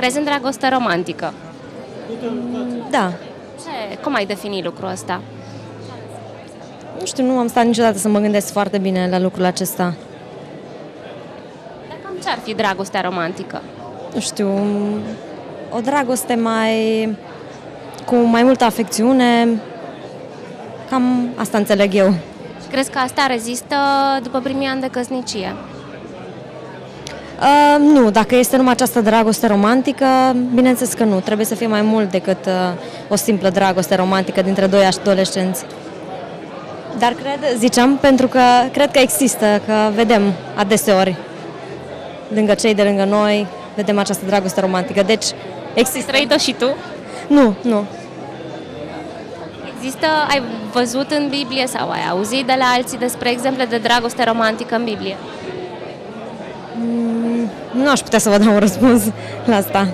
Crezi în dragoste romantică? Da. Ce? Cum ai defini lucrul ăsta? Nu știu, nu am stat niciodată să mă gândesc foarte bine la lucrul acesta. Dar cam ce ar fi dragostea romantică? Nu știu, o dragoste mai... cu mai multă afecțiune. Cam asta înțeleg eu. Și crezi că asta rezistă după primii ani de căsnicie? Uh, nu, dacă este numai această dragoste romantică, bineînțeles că nu. Trebuie să fie mai mult decât uh, o simplă dragoste romantică dintre doi adolescenți. Dar cred, ziceam, pentru că cred că există, că vedem adeseori lângă cei de lângă noi, vedem această dragoste romantică. Deci, există. Trăită și tu? Nu, nu. Există, ai văzut în Biblie sau ai auzit de la alții despre exemple de dragoste romantică în Biblie? Mm nu aș putea să vă dau un răspuns la asta.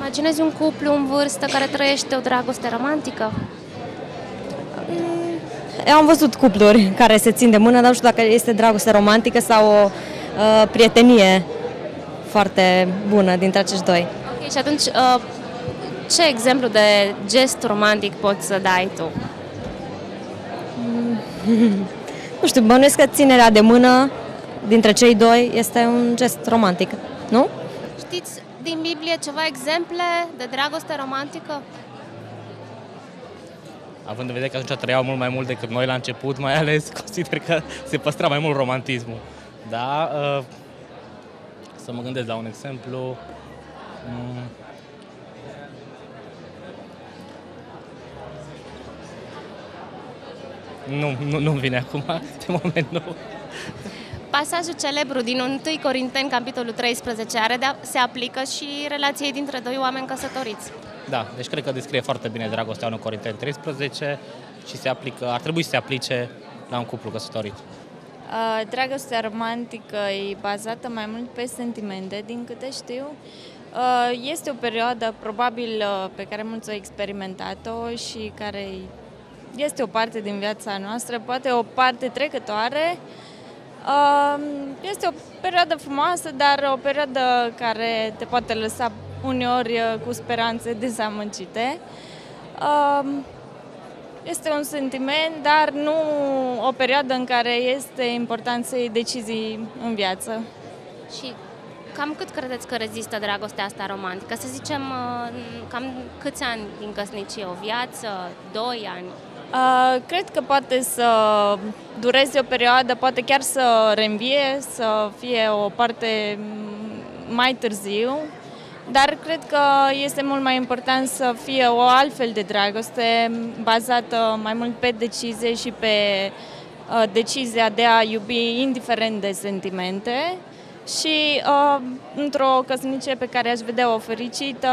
Imaginezi un cuplu în vârstă care trăiește o dragoste romantică? Eu mm, am văzut cupluri care se țin de mână, dar nu știu dacă este dragoste romantică sau o uh, prietenie foarte bună dintre acești doi. Ok, și atunci, uh, ce exemplu de gest romantic poți să dai tu? Mm. nu știu, bănuiesc că ținerea de mână dintre cei doi este un gest romantic, nu? Știți din Biblie ceva exemple de dragoste romantică? Având în vedere că atunci trăiau mult mai mult decât noi la început, mai ales consider că se păstra mai mult romantismul. Da, uh, să mă gândesc la un exemplu. Mm. nu, nu, nu vine acum, de moment nu pasajul celebru din 1 Corinteni, capitolul 13, are de, se aplică și relației dintre doi oameni căsătoriți. Da, deci cred că descrie foarte bine dragostea 1 Corinteni 13 și se aplică, ar trebui să se aplice la un cuplu căsătorit. Dragostea romantică e bazată mai mult pe sentimente, din câte știu. Este o perioadă probabil pe care mulți au experimentat-o și care este o parte din viața noastră, poate o parte trecătoare, este o perioadă frumoasă, dar o perioadă care te poate lăsa uneori uh, cu speranțe dezamăgite. Este un sentiment, dar nu o perioadă în care este important să iei decizii în viață. Și cam cât credeți că rezistă dragostea asta romantică? Să zicem, uh, cam câți ani din căsnicie? O viață? Doi ani? Uh, cred că poate să dureze o perioadă, poate chiar să reînvie, să fie o parte mai târziu, dar cred că este mult mai important să fie o altfel de dragoste bazată mai mult pe decizie și pe uh, decizia de a iubi indiferent de sentimente și uh, într-o căsnicie pe care aș vedea-o fericită,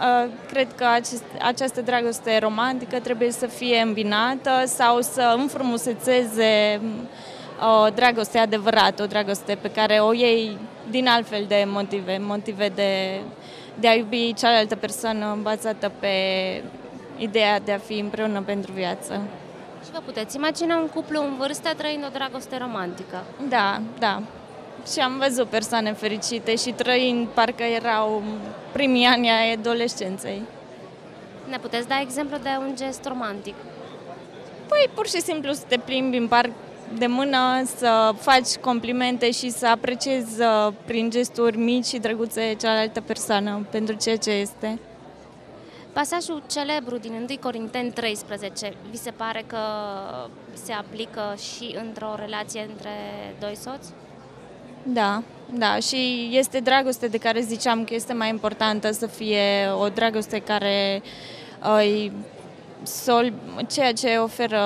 uh, cred că acest, această dragoste romantică trebuie să fie îmbinată sau să înfrumusețeze o uh, dragoste adevărată, o dragoste pe care o iei din altfel de motive, motive de, de a iubi cealaltă persoană bazată pe ideea de a fi împreună pentru viață. Și vă puteți imagina un cuplu în vârstă trăind o dragoste romantică? Da, da și am văzut persoane fericite și trăind parcă erau primii ani ai adolescenței. Ne puteți da exemplu de un gest romantic? Păi pur și simplu să te plimbi în parc de mână, să faci complimente și să apreciezi uh, prin gesturi mici și drăguțe cealaltă persoană pentru ceea ce este. Pasajul celebru din 1 Corinten 13, vi se pare că se aplică și într-o relație între doi soți? Da, da, și este dragoste de care ziceam că este mai importantă să fie o dragoste care îi sol, ceea ce oferă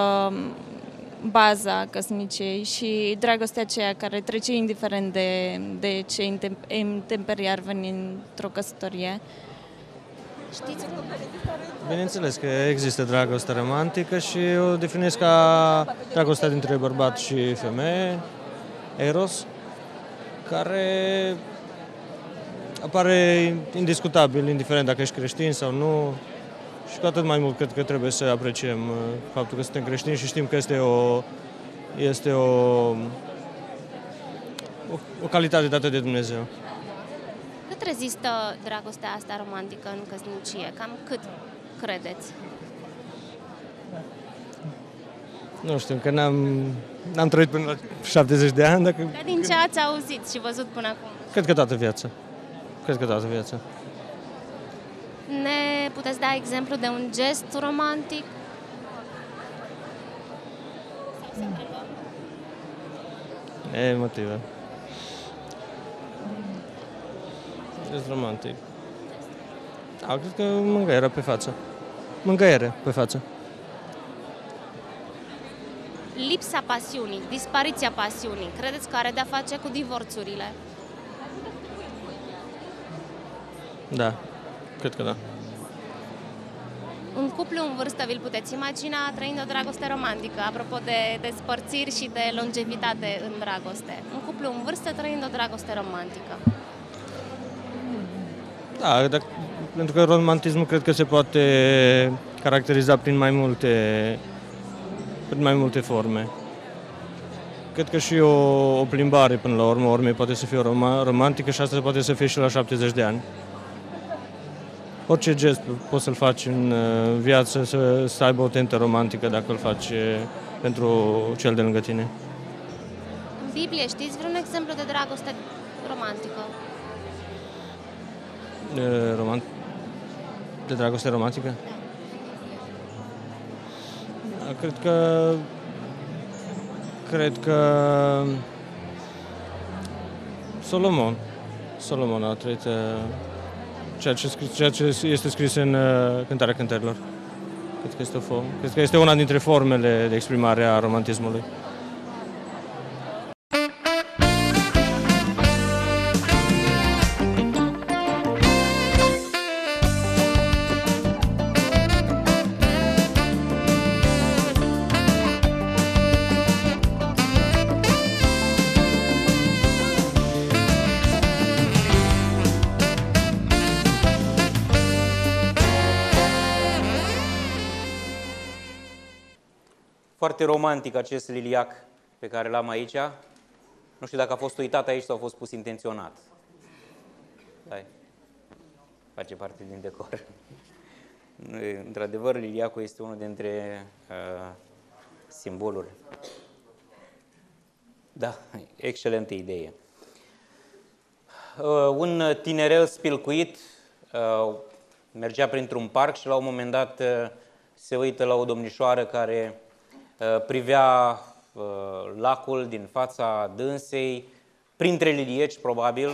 baza căsniciei și dragostea aceea care trece indiferent de, de ce intemperii ar veni într-o căsătorie. Știți cum? Bineînțeles că există dragoste romantică și o definesc ca dragostea dintre bărbat și femeie, eros, care apare indiscutabil, indiferent dacă ești creștin sau nu. Și cu atât mai mult cred că trebuie să apreciem uh, faptul că suntem creștini și știm că este o, este o, o, o calitate dată de Dumnezeu. Cât rezistă dragostea asta romantică în căsnicie? Cam cât credeți? Nu știu, că n-am, n-am trăit până la 70 de ani. Dacă... Dar din ce ați auzit și văzut până acum? Cred că toată viața. Cred că toată viața. Ne puteți da exemplu de un gest romantic? E motive. Gest romantic. Da, cred că era pe față. Mângăiere pe față lipsa pasiunii, dispariția pasiunii, credeți că are de-a face cu divorțurile? Da, cred că da. Un cuplu în vârstă vi-l puteți imagina trăind o dragoste romantică, apropo de despărțiri și de longevitate în dragoste. Un cuplu în vârstă trăind o dragoste romantică. Da, dar, pentru că romantismul cred că se poate caracteriza prin mai multe cât mai multe forme. Cred că și o, o plimbare până la urmă, urme poate să fie rom- romantică și asta poate să fie și la 70 de ani. Orice gest poți să-l faci în uh, viață să, să aibă o tentă romantică dacă îl faci uh, pentru cel de lângă tine. În Biblie știți vreun exemplu de dragoste romantică? De, romant... De dragoste romantică? Da. Cred că... Cred că... Solomon. Solomon a trăit uh, ceea ce, ceea ce este scris în uh, Cântarea Cântărilor. Cred că este, o cred că este una dintre formele de exprimare a romantismului. foarte romantic acest liliac pe care l-am aici. Nu știu dacă a fost uitat aici sau a fost pus intenționat. Hai. Face parte din decor. Într-adevăr, liliacul este unul dintre uh, simboluri. Da, excelentă idee. Uh, un tinerel spilcuit uh, mergea printr-un parc și la un moment dat uh, se uită la o domnișoară care Eh, privea eh, lacul din fața dânsei, printre lilieci probabil,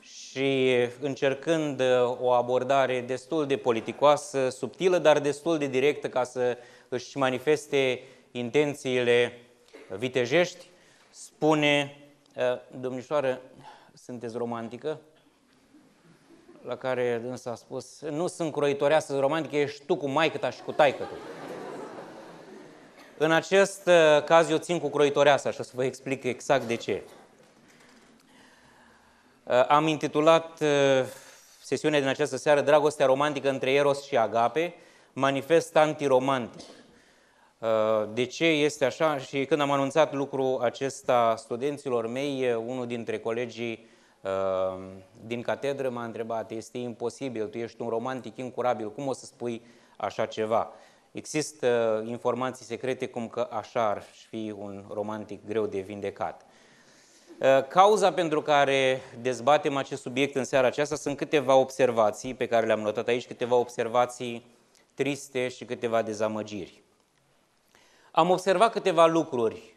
și încercând eh, o abordare destul de politicoasă, subtilă, dar destul de directă ca să își manifeste intențiile vitejești, spune, domnișoară, sunteți romantică? La care însă a spus, nu sunt croitoreasă romantică, ești tu cu maică ta și cu taică tu. În acest uh, caz eu țin cu croitoreasa și o să vă explic exact de ce. Uh, am intitulat uh, sesiunea din această seară Dragostea romantică între Eros și Agape, manifest antiromantic. De ce este așa? Și când am anunțat lucrul acesta studenților mei, unul dintre colegii din catedră m-a întrebat, este imposibil, tu ești un romantic incurabil, cum o să spui așa ceva? Există informații secrete cum că așa ar fi un romantic greu de vindecat. Uh, cauza pentru care dezbatem acest subiect în seara aceasta sunt câteva observații pe care le-am notat aici, câteva observații triste și câteva dezamăgiri. Am observat câteva lucruri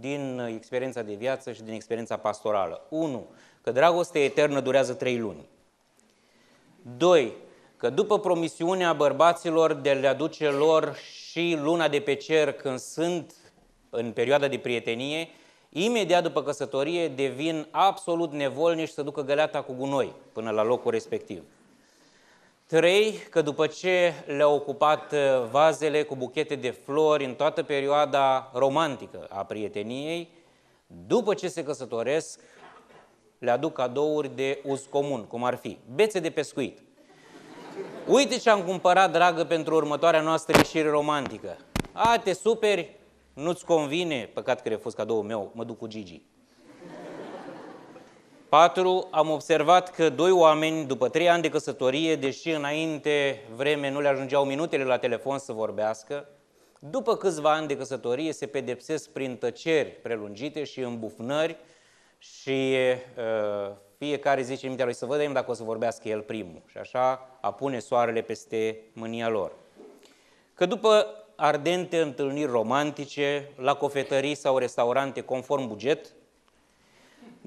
din experiența de viață și din experiența pastorală. 1. Că dragostea eternă durează 3 luni. 2 că după promisiunea bărbaților de a le aduce lor și luna de pe cer când sunt în perioada de prietenie, imediat după căsătorie devin absolut nevolnici să ducă găleata cu gunoi până la locul respectiv. Trei, că după ce le-au ocupat uh, vazele cu buchete de flori în toată perioada romantică a prieteniei, după ce se căsătoresc, le aduc cadouri de uz comun, cum ar fi bețe de pescuit, Uite ce am cumpărat, dragă, pentru următoarea noastră ieșire romantică. A, te superi, nu-ți convine, păcat că refuz cadoul meu, mă duc cu Gigi. 4. Am observat că doi oameni, după trei ani de căsătorie, deși înainte vreme nu le ajungeau minutele la telefon să vorbească, după câțiva ani de căsătorie se pedepsesc prin tăceri prelungite și îmbufnări și uh, fiecare zice mintea lui să vedem dacă o să vorbească el primul. Și așa apune soarele peste mânia lor. Că după ardente întâlniri romantice, la cofetării sau restaurante conform buget,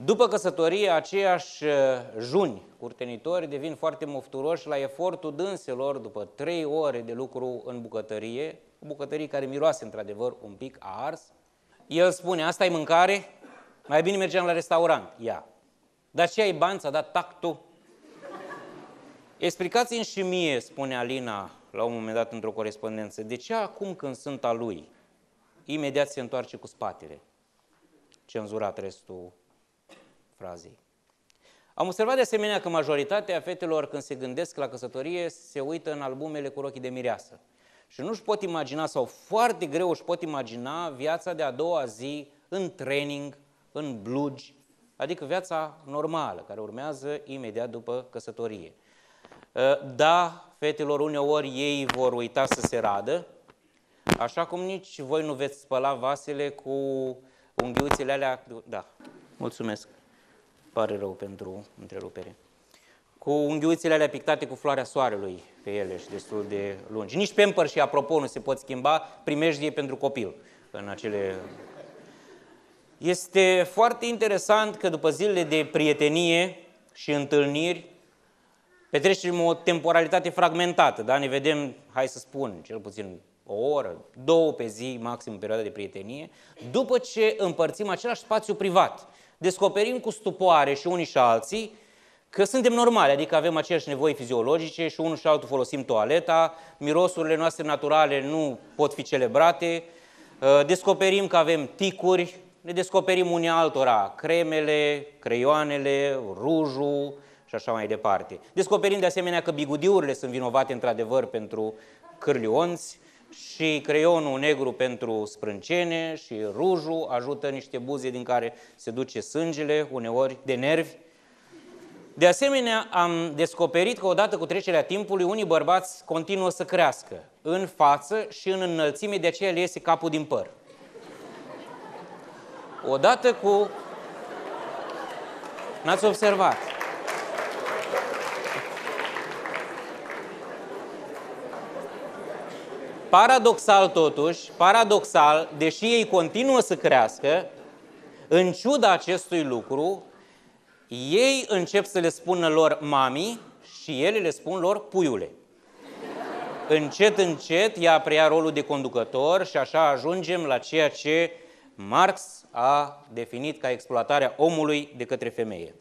după căsătorie, aceiași uh, juni curtenitori devin foarte mofturoși la efortul dânselor după trei ore de lucru în bucătărie, o bucătărie care miroase într-adevăr un pic a ars. El spune, asta e mâncare? Mai bine mergeam la restaurant. Ia, dar ce ai bani, ți-a dat tactul? Explicați-mi și mie, spune Alina la un moment dat într-o corespondență, de ce acum când sunt a lui, imediat se întoarce cu spatele? Cenzurat restul frazei. Am observat de asemenea că majoritatea fetelor când se gândesc la căsătorie se uită în albumele cu rochii de mireasă. Și nu-și pot imagina, sau foarte greu își pot imagina, viața de a doua zi în training, în blugi, adică viața normală, care urmează imediat după căsătorie. Ă, da, fetelor, uneori ei vor uita să se radă, așa cum nici voi nu veți spăla vasele cu unghiuțele alea... Da, mulțumesc. Pare rău pentru întrerupere. Cu unghiuțele alea pictate cu floarea soarelui pe ele și destul de lungi. Nici pe și apropo nu se pot schimba primejdie pentru copil în acele este foarte interesant că după zilele de prietenie și întâlniri, petrecem o temporalitate fragmentată, da? Ne vedem, hai să spun, cel puțin o oră, două pe zi, maxim în perioada de prietenie, după ce împărțim același spațiu privat. Descoperim cu stupoare și unii și alții că suntem normali, adică avem aceleași nevoi fiziologice și unul și altul folosim toaleta, mirosurile noastre naturale nu pot fi celebrate, descoperim că avem ticuri, ne descoperim unii altora cremele, creioanele, rujul și așa mai departe. Descoperim de asemenea că bigudiurile sunt vinovate într-adevăr pentru cârlionți și creionul negru pentru sprâncene și rujul ajută niște buze din care se duce sângele, uneori de nervi. De asemenea, am descoperit că odată cu trecerea timpului, unii bărbați continuă să crească în față și în înălțime, de aceea le iese capul din păr odată cu... N-ați observat. Paradoxal totuși, paradoxal, deși ei continuă să crească, în ciuda acestui lucru, ei încep să le spună lor mami și ele le spun lor puiule. Încet, încet, ea preia rolul de conducător și așa ajungem la ceea ce Marx a definit ca exploatarea omului de către femeie.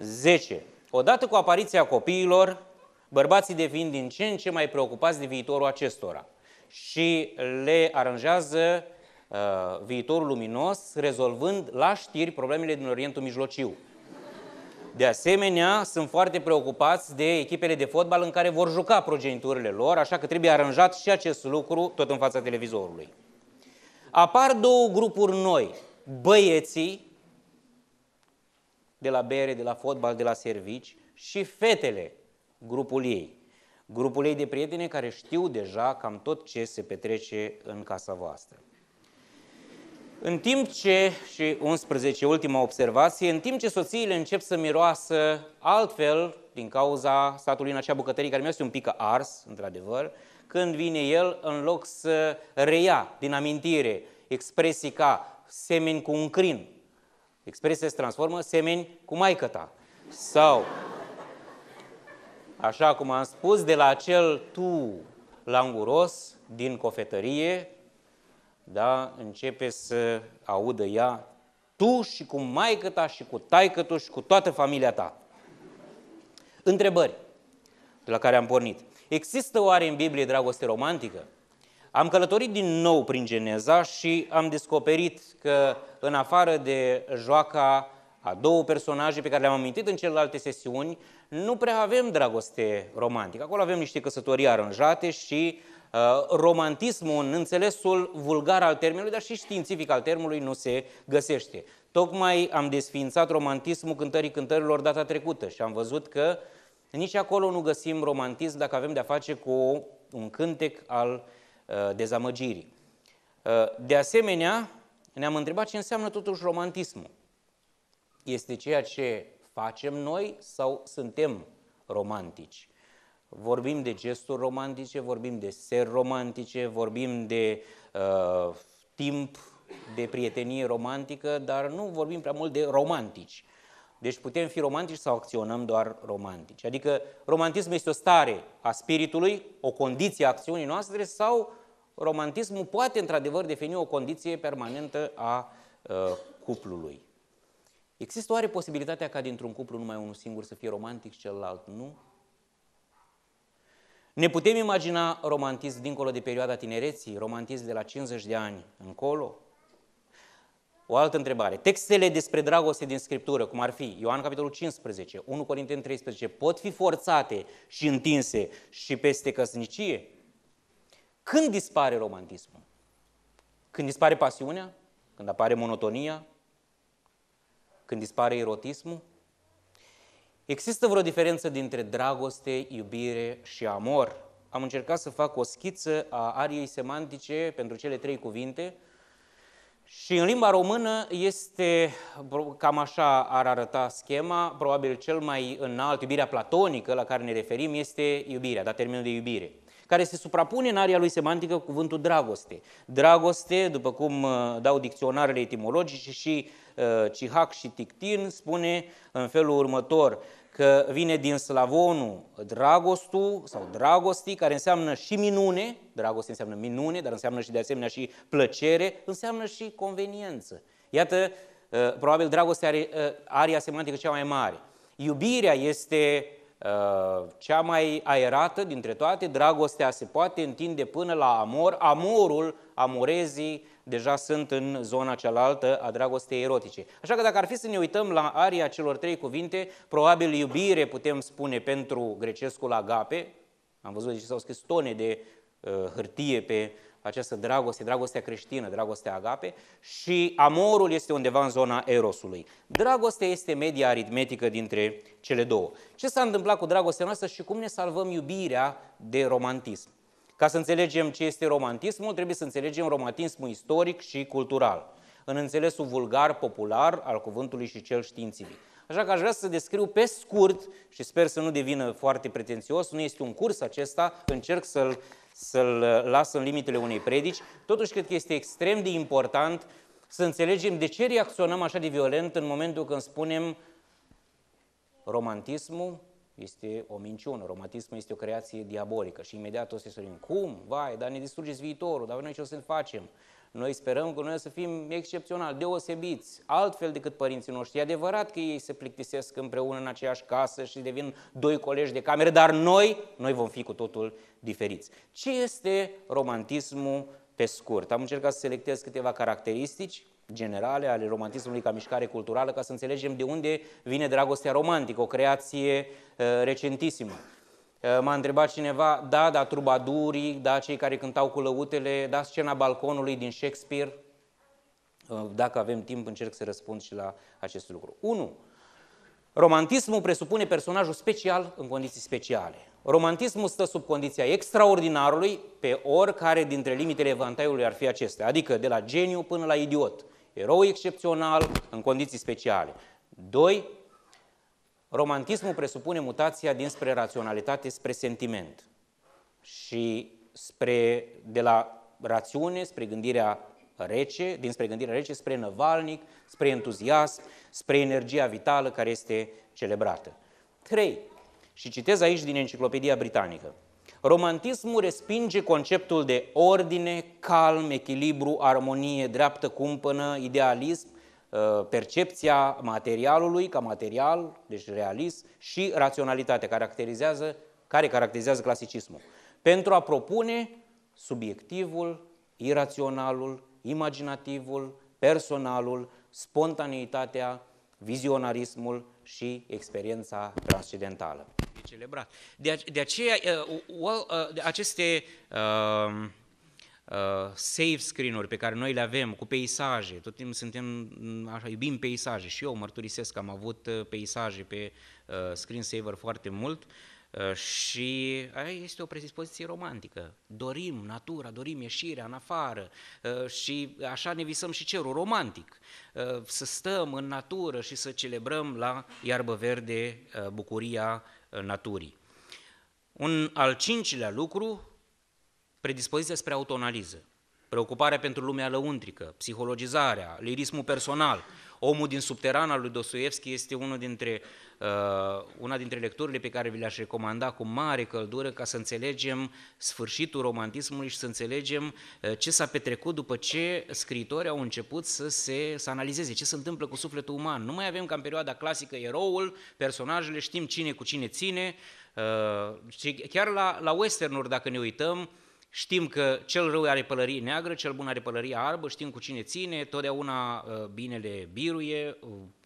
10. Odată cu apariția copiilor, bărbații devin din ce în ce mai preocupați de viitorul acestora și le aranjează uh, viitorul luminos, rezolvând la știri problemele din Orientul Mijlociu. De asemenea, sunt foarte preocupați de echipele de fotbal în care vor juca progeniturile lor, așa că trebuie aranjat și acest lucru tot în fața televizorului apar două grupuri noi, băieții de la bere, de la fotbal, de la servici și fetele, grupul ei. Grupul ei de prieteni care știu deja cam tot ce se petrece în casa voastră. În timp ce, și 11, ultima observație, în timp ce soțiile încep să miroasă altfel din cauza satului în acea bucătărie care mi-a un pic ars, într-adevăr, uh, când vine el, în loc să reia din amintire expresii ca semeni cu un crin, expresia se transformă semeni cu maică ta. Sau, așa cum am spus, de la acel tu languros din cofetărie, da, începe să audă ea tu și cu maică ta și cu taică tu și cu toată familia ta. Întrebări de la care am pornit. Există oare în Biblie dragoste romantică? Am călătorit din nou prin Geneza și am descoperit că în afară de joaca a două personaje pe care le-am amintit în celelalte sesiuni, nu prea avem dragoste romantică. Acolo avem niște căsătorii aranjate și uh, romantismul în înțelesul vulgar al termenului, dar și științific al termenului nu se găsește. Tocmai am desfințat romantismul cântării cântărilor data trecută și am văzut că uh, nici acolo nu găsim romantism dacă avem de-a face cu un cântec al uh, dezamăgirii. Uh, de asemenea, ne-am întrebat ce înseamnă totuși romantismul. Este ceea ce facem noi sau suntem romantici? Vorbim de gesturi romantice, vorbim de seri romantice, vorbim de uh, timp de prietenie romantică, dar nu vorbim prea mult de romantici. Uh, deci putem fi romantici sau acționăm doar romantici. Adică romantismul este o stare a spiritului, o condiție a acțiunii noastre sau romantismul poate într-adevăr defini o condiție permanentă a uh, cuplului. Există oare posibilitatea ca dintr-un cuplu numai unul singur să fie romantic și celălalt nu? Ne putem imagina romantism dincolo de perioada tinereții, romantism de la 50 de ani încolo? O altă întrebare. Textele despre dragoste din Scriptură, cum ar fi Ioan capitolul 15, 1 Corinteni 13, pot fi forțate și întinse și peste căsnicie? Când dispare romantismul? Când dispare pasiunea? Când apare monotonia? Când dispare erotismul? Există vreo diferență dintre dragoste, iubire și amor? Am încercat să fac o schiță a ariei semantice pentru cele trei cuvinte – și în limba română este, cam așa ar arăta schema, probabil cel mai înalt, iubirea platonică la care ne referim este iubirea, dar termenul de iubire care se suprapune în aria lui semantică cu cuvântul dragoste. Dragoste, după cum uh, dau dicționarele etimologice și uh, Cihac și Tictin, spune în felul următor, că vine din slavonul dragostul sau dragosti, care înseamnă și minune, dragoste înseamnă minune, dar înseamnă și de asemenea și plăcere, înseamnă și conveniență. Iată, uh, probabil dragostea are uh, aria semantică cea mai mare. Iubirea este uh, cea mai aerată dintre toate, dragostea se poate întinde până la amor, amorul, amorezii, deja sunt în zona cealaltă a dragostei erotice. Așa că dacă ar fi să ne uităm la aria celor trei cuvinte, probabil iubire putem spune pentru grecescul agape, am văzut deci s-au scris tone de uh, hârtie pe această dragoste, dragostea creștină, dragostea agape și amorul este undeva în zona erosului. Dragostea este media aritmetică dintre cele două. Ce s-a întâmplat cu dragostea noastră și cum ne salvăm iubirea de romantism? Ca să înțelegem ce este romantismul, trebuie să înțelegem romantismul istoric și cultural, în înțelesul vulgar, popular al cuvântului și cel științific. Așa că aș vrea să descriu pe scurt și sper să nu devină foarte pretențios, nu este un curs acesta, încerc să-l, să uh, las în limitele unei predici, totuși cred că este extrem de important să înțelegem de ce reacționăm așa de violent în momentul când spunem romantismul este o minciună, romantismul este o creație diabolică și imediat o se spunem, Cum? Vai, dar ne distrugeți viitorul, dar noi ce o să facem? Noi sperăm că noi o să fim excepționali, deosebiți, altfel decât părinții noștri. E adevărat că ei se plictisesc împreună în aceeași casă și devin doi colegi de cameră, dar noi, noi vom fi cu totul diferiți. Ce este romantismul pe scurt? Am încercat să selectez câteva caracteristici generale ale romantismului ca mișcare culturală, ca să înțelegem de unde vine dragostea romantică, o creație uh, recentisimă. Uh, m-a întrebat cineva, da, da, trubadurii, da, cei care cântau cu lăutele, da, scena balconului din Shakespeare. Uh, dacă avem timp, încerc să răspund și la acest lucru. 1. Romantismul presupune personajul special în condiții speciale. Romantismul stă sub condiția extraordinarului pe oricare dintre limitele evantaiului ar fi acestea, adică de la geniu până la idiot erou excepțional în condiții speciale. 2. Romantismul presupune mutația dinspre raționalitate spre sentiment și spre, de la rațiune spre gândirea rece, dinspre gândirea rece spre năvalnic, spre entuziasm, spre energia vitală care este celebrată. 3. Și citez aici din Enciclopedia Britanică. Romantismul respinge conceptul de ordine, calm, echilibru, armonie, dreaptă cumpănă, idealism, uh, percepția materialului ca material, deci realist, și raționalitate, caracterizează, care caracterizează clasicismul. Pentru a propune subiectivul, iraționalul, imaginativul, personalul, spontaneitatea, vizionarismul și experiența transcendentală celebrat. De, de aceea, uh, uh, aceste uh, uh, save screen-uri pe care noi le avem cu peisaje, tot timpul suntem, așa, iubim peisaje și eu mărturisesc că am avut peisaje pe uh, screensaver foarte mult uh, și aia este o predispoziție romantică. Dorim natura, dorim ieșirea în afară uh, și așa ne visăm și cerul romantic. să stăm în natură și să celebrăm la iarbă verde bucuria Uh, naturii. Un al cincilea lucru, predispoziția spre autoanaliză, preocuparea pentru lumea lăuntrică, psihologizarea, lirismul personal, Omul din subteran al lui Dostoevski este unul dintre, uh, una dintre lecturile pe care vi le-aș recomanda cu mare căldură ca să înțelegem sfârșitul romantismului și să înțelegem uh, ce s-a petrecut după ce scritorii au început să se să analizeze ce se întâmplă cu sufletul uman. Nu mai avem ca în perioada clasică eroul, personajele, știm cine cu cine ține, uh, chiar la, la westernuri, dacă ne uităm, Știm că cel rău are pălărie neagră, cel bun are pălărie albă, știm cu cine ține, totdeauna uh, binele biruie,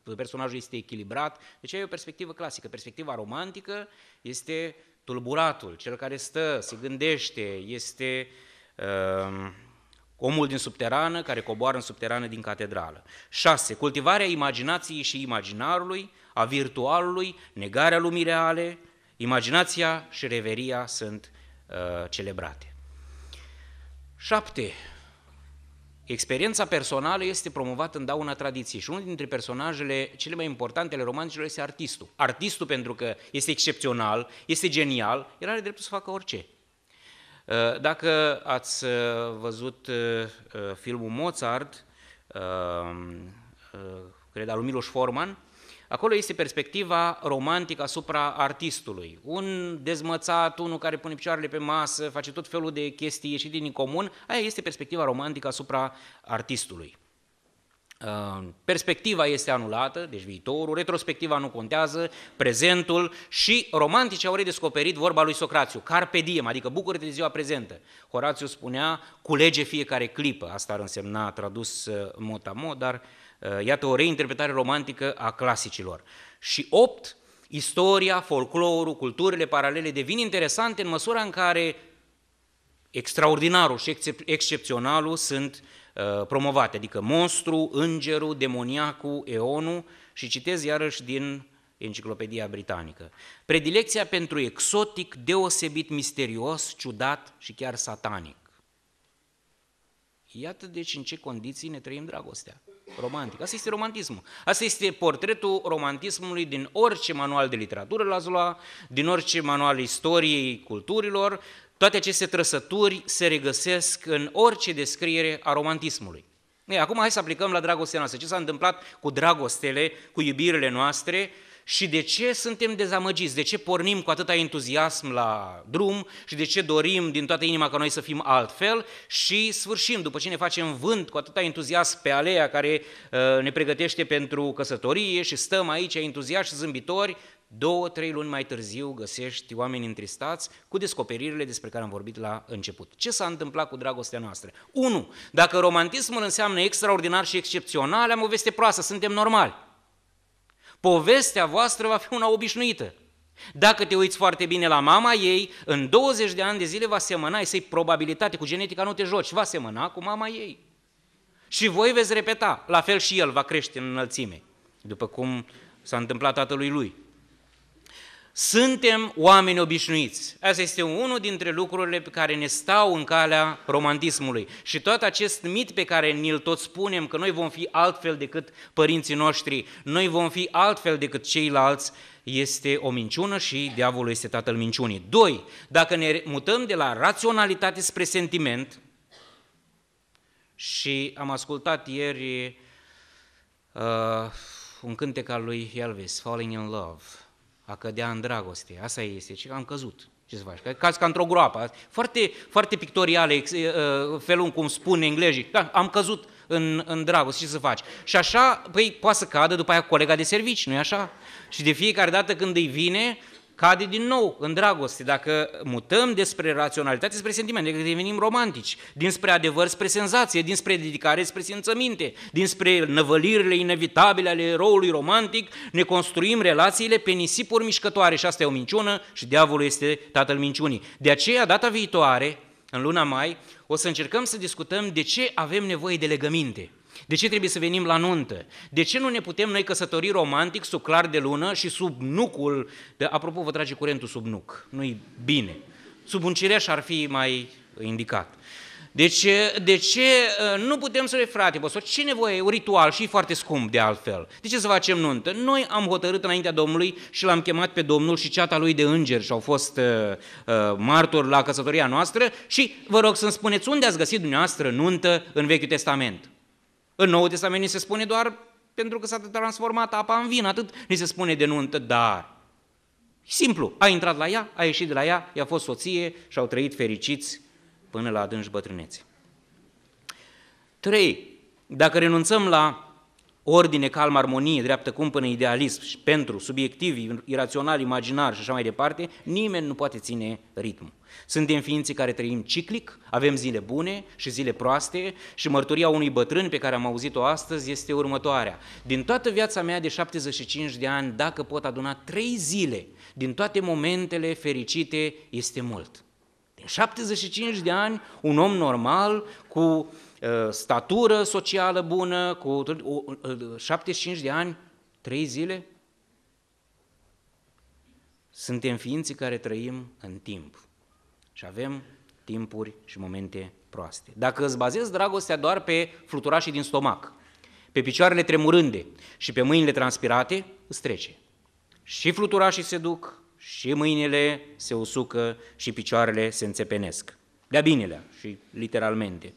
uh, personajul este echilibrat. Deci e o perspectivă clasică. Perspectiva romantică este tulburatul, cel care stă, se gândește, este uh, omul din subterană care coboară în subterană din catedrală. 6. Cultivarea imaginației și imaginarului, a virtualului, negarea lumii reale, imaginația și reveria sunt uh, celebrate. 7. Experiența personală este promovată în dauna tradiției și unul dintre personajele cele mai importante ale romanticilor este artistul. Artistul pentru că este excepțional, este genial, el are dreptul să facă orice. Uh, dacă ați uh, văzut uh, filmul Mozart, cred al lui Miloș Forman, Acolo este perspectiva romantică asupra artistului. Un dezmățat, unul care pune picioarele pe masă, face tot felul de chestii ieșite din comun, aia este perspectiva romantică asupra artistului. Uh, perspectiva este anulată, deci viitorul, retrospectiva nu contează, prezentul și romanticii au redescoperit vorba lui Socrațiu, carpe diem, adică bucură-te de ziua prezentă. Horațiu spunea, culege fiecare clipă, asta ar însemna tradus uh, mot dar uh, Uh, iată o reinterpretare romantică a clasicilor. Și 8. Istoria, folclorul, culturile paralele devin interesante în măsura în care extraordinarul și excepționalul sunt uh, promovate, adică monstru, îngerul, demoniacul, eonul și citez iarăși din Enciclopedia Britanică. Predilecția pentru exotic, deosebit misterios, ciudat și chiar satanic. Iată deci în ce condiții ne trăim dragostea romantic. Asta este romantismul. Asta este portretul romantismului din orice manual de literatură l-ați din orice manual istoriei culturilor. Toate aceste trăsături se regăsesc în orice descriere a romantismului. Ei, acum hai să aplicăm la dragostea noastră. Ce s-a întâmplat cu dragostele, cu iubirile noastre, și de ce suntem dezamăgiți? De ce pornim cu atâta entuziasm la drum și de ce dorim din toată inima ca noi să fim altfel și sfârșim după ce ne facem vânt cu atâta entuziasm pe alea care uh, ne pregătește pentru căsătorie și stăm aici entuziași, și zâmbitori, două, trei luni mai târziu găsești oameni întristați cu descoperirile despre care am vorbit la început. Ce s-a întâmplat cu dragostea noastră? 1. Dacă romantismul înseamnă extraordinar și excepțional, am o veste proastă, suntem normali povestea voastră va fi una obișnuită. Dacă te uiți foarte bine la mama ei, în 20 de ani de zile va semăna, să-i probabilitate, cu genetica nu te joci, va semăna cu mama ei. Și voi veți repeta, la fel și el va crește în înălțime, după cum s-a întâmplat tatălui lui. Suntem oameni obișnuiți. Asta este unul dintre lucrurile pe care ne stau în calea romantismului. Și tot acest mit pe care ni-l tot spunem, că noi vom fi altfel decât părinții noștri, noi vom fi altfel decât ceilalți, este o minciună și diavolul este tatăl minciunii. Doi, dacă ne mutăm de la raționalitate spre sentiment, și am ascultat ieri uh, un cântec al lui Elvis, Falling in Love, a cădea în dragoste. Asta este, și am căzut. Ce să faci? cazi ca într-o groapă. Foarte, foarte pictorial, felul cum spun englezii. Da, am căzut în, în dragoste, ce să faci? Și așa, păi, poate să cadă după aia colega de servici, nu-i așa? Și de fiecare dată când îi vine, cade din nou în dragoste. Dacă mutăm despre raționalitate spre sentiment, dacă devenim romantici, dinspre adevăr spre senzație, dinspre dedicare spre simțăminte, dinspre năvălirile inevitabile ale eroului romantic, ne construim relațiile pe nisipuri mișcătoare și asta e o minciună și diavolul este tatăl minciunii. De aceea, data viitoare, în luna mai, o să încercăm să discutăm de ce avem nevoie de legăminte. De ce trebuie să venim la nuntă? De ce nu ne putem noi căsători romantic sub clar de lună și sub nucul, de, apropo vă trage curentul sub nuc, nu-i bine, sub un cireș ar fi mai indicat. Deci, de ce ă, nu putem să le frate, bă, ce nevoie, un ritual și foarte scump de altfel. De ce să facem nuntă? Noi am hotărât înaintea Domnului și l-am chemat pe Domnul și ceata lui de îngeri și au fost uh, uh, martori la căsătoria noastră și vă rog să-mi spuneți unde ați găsit dumneavoastră nuntă în Vechiul Testament. În Noul Testament ni se spune doar pentru că s-a transformat apa în vin, atât ni se spune de nuntă, dar simplu, a intrat la ea, a ieșit de la ea, i-a fost soție și au trăit fericiți până la adânci bătrânețe. 3. Dacă renunțăm la ordine, calm, armonie, dreaptă până idealism și pentru subiectivi, irațional, imaginar și așa mai departe, nimeni nu poate ține ritmul. Suntem ființe care trăim ciclic, avem zile bune și zile proaste și mărturia unui bătrân pe care am auzit-o astăzi este următoarea. Din toată viața mea de 75 de ani, dacă pot aduna trei zile din toate momentele fericite, este mult. Din 75 de ani, un om normal, cu uh, statură socială bună, cu uh, uh, 75 de ani, trei zile? Suntem ființe care trăim în timp și avem timpuri și momente proaste. Dacă îți bazezi dragostea doar pe fluturașii din stomac, pe picioarele tremurânde și pe mâinile transpirate, îți trece. Și fluturașii se duc, și mâinile se usucă, și picioarele se înțepenesc. De-a binelea și literalmente.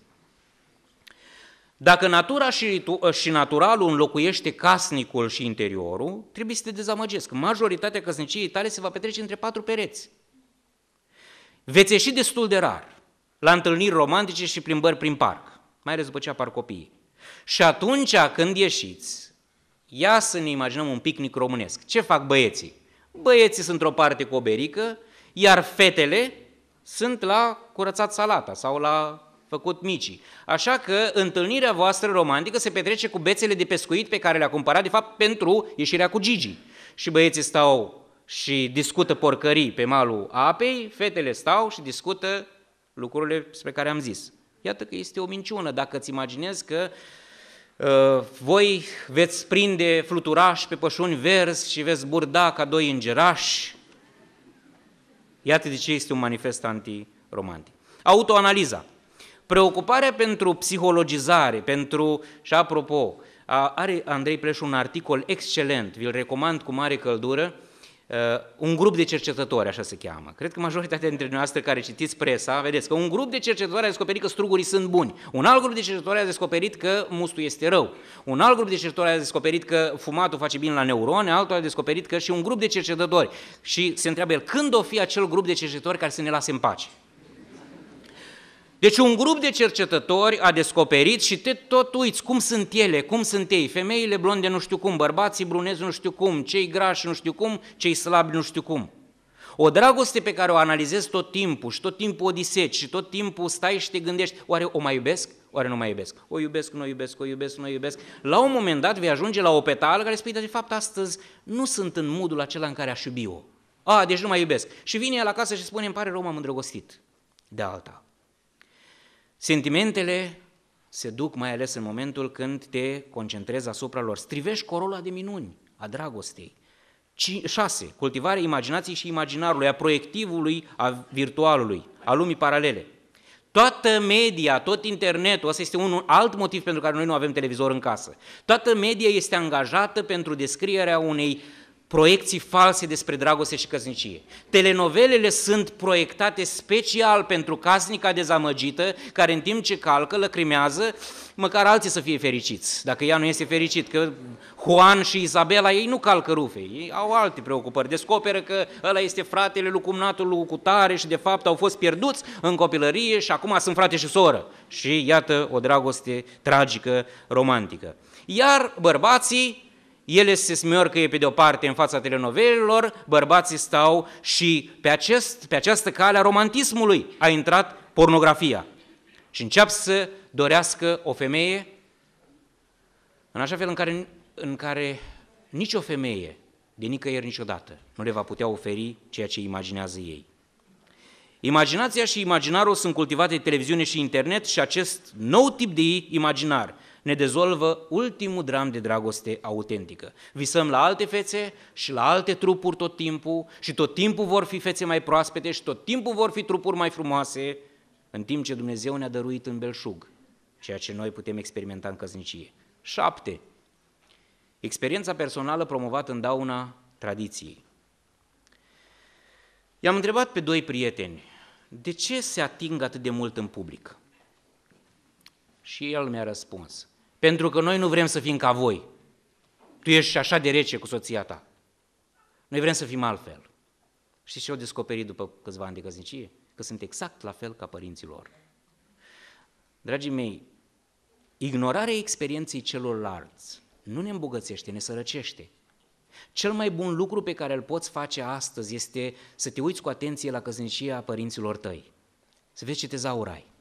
Dacă natura și, ă, și naturalul înlocuiește casnicul și interiorul, trebuie să te dezamăgesc. Majoritatea căsniciei tale se va petrece între patru pereți – Veți ieși destul de rar la întâlniri romantice și plimbări prin parc, mai ales după ce apar copiii. Și atunci când ieșiți, ia să ne imaginăm un picnic românesc. Ce fac băieții? Băieții sunt într-o parte cu o berică, iar fetele sunt la curățat salata sau la făcut micii. Așa că întâlnirea voastră romantică se petrece cu bețele de pescuit pe care le-a cumpărat, de fapt, pentru ieșirea cu Gigi. Și băieții stau și discută porcării pe malul apei, fetele stau și discută lucrurile despre care am zis. Iată că este o minciună dacă îți imaginezi că uh, voi veți prinde fluturași pe pășuni verzi și veți burda ca doi îngerași. Iată de ce este un manifest antiromantic. Autoanaliza. Preocuparea pentru psihologizare, pentru, și apropo, are Andrei Pleșu un articol excelent, vi-l recomand cu mare căldură, Uh, un grup de cercetători, așa se cheamă. Cred că majoritatea dintre noastre care citiți presa, vedeți că un grup de cercetători a descoperit că strugurii sunt buni, un alt grup de cercetători a descoperit că mustul este rău, un alt grup de cercetători a descoperit că fumatul face bine la neurone, altul a descoperit că și un grup de cercetători. Și se întreabă el, când o fi acel grup de cercetători care să ne lase în pace? Deci un grup de cercetători a descoperit și te tot uiți cum sunt ele, cum sunt ei, femeile blonde nu știu cum, bărbații brunezi nu știu cum, cei grași nu știu cum, cei slabi nu știu cum. O dragoste pe care o analizezi tot timpul și tot timpul o diseci și tot timpul stai și te gândești, oare o mai iubesc? Oare nu mai iubesc? O iubesc, nu o iubesc, o iubesc, nu o iubesc. La un moment dat vei ajunge la o petală care spui, dar de fapt astăzi nu sunt în modul acela în care aș iubi-o. A, deci nu mai iubesc. Și vine la acasă și spune, îmi pare rău, m-am îndrăgostit de alta. Sentimentele se duc mai ales în momentul când te concentrezi asupra lor. Strivești corola de minuni a dragostei. 6. Cultivarea imaginației și imaginarului, a proiectivului, a virtualului, a lumii paralele. Toată media, tot internetul, asta este un alt motiv pentru care noi nu avem televizor în casă. Toată media este angajată pentru descrierea unei uh, proiecții false despre dragoste și căsnicie. Telenovelele sunt proiectate special pentru casnica dezamăgită, care în timp ce calcă, lăcrimează, măcar alții să fie fericiți, dacă ea nu este fericit, că Juan și Isabela, ei nu calcă rufe, ei au alte preocupări, descoperă că ăla este fratele lui cumnatul lui Cutare și de fapt au fost pierduți în copilărie și acum sunt frate și soră. Și iată o dragoste tragică, romantică. Iar bărbații ele se smiorcă pe de-o parte în fața telenovelilor, bărbații stau și pe, acest, pe această cale a romantismului a intrat pornografia. Și încep să dorească o femeie în așa fel în care, în care nicio femeie de nicăieri niciodată nu le va putea oferi ceea ce imaginează ei. Imaginația și imaginarul sunt cultivate de televiziune și internet și acest nou tip de imaginar ne dezolvă ultimul dram de dragoste autentică. Visăm la alte fețe și la alte trupuri tot timpul și tot timpul vor fi fețe mai proaspete și tot timpul vor fi trupuri mai frumoase, în timp ce Dumnezeu ne-a dăruit în belșug, ceea ce noi putem experimenta în căsnicie. 7. Experiența personală promovată în dauna tradiției. I-am întrebat pe doi prieteni, de ce se ating atât de mult în public? Și el mi-a răspuns, pentru că noi nu vrem să fim ca voi. Tu ești așa de rece cu soția ta. Noi vrem să fim altfel. Și ce au descoperit după câțiva ani de căsnicie? Că sunt exact la fel ca părinții lor. Dragii mei, ignorarea experienței celorlalți nu ne îmbogățește, ne sărăcește. Cel mai bun lucru pe care îl poți face astăzi este să te uiți cu atenție la căsnicia părinților tăi. Să vezi ce tezaur ai.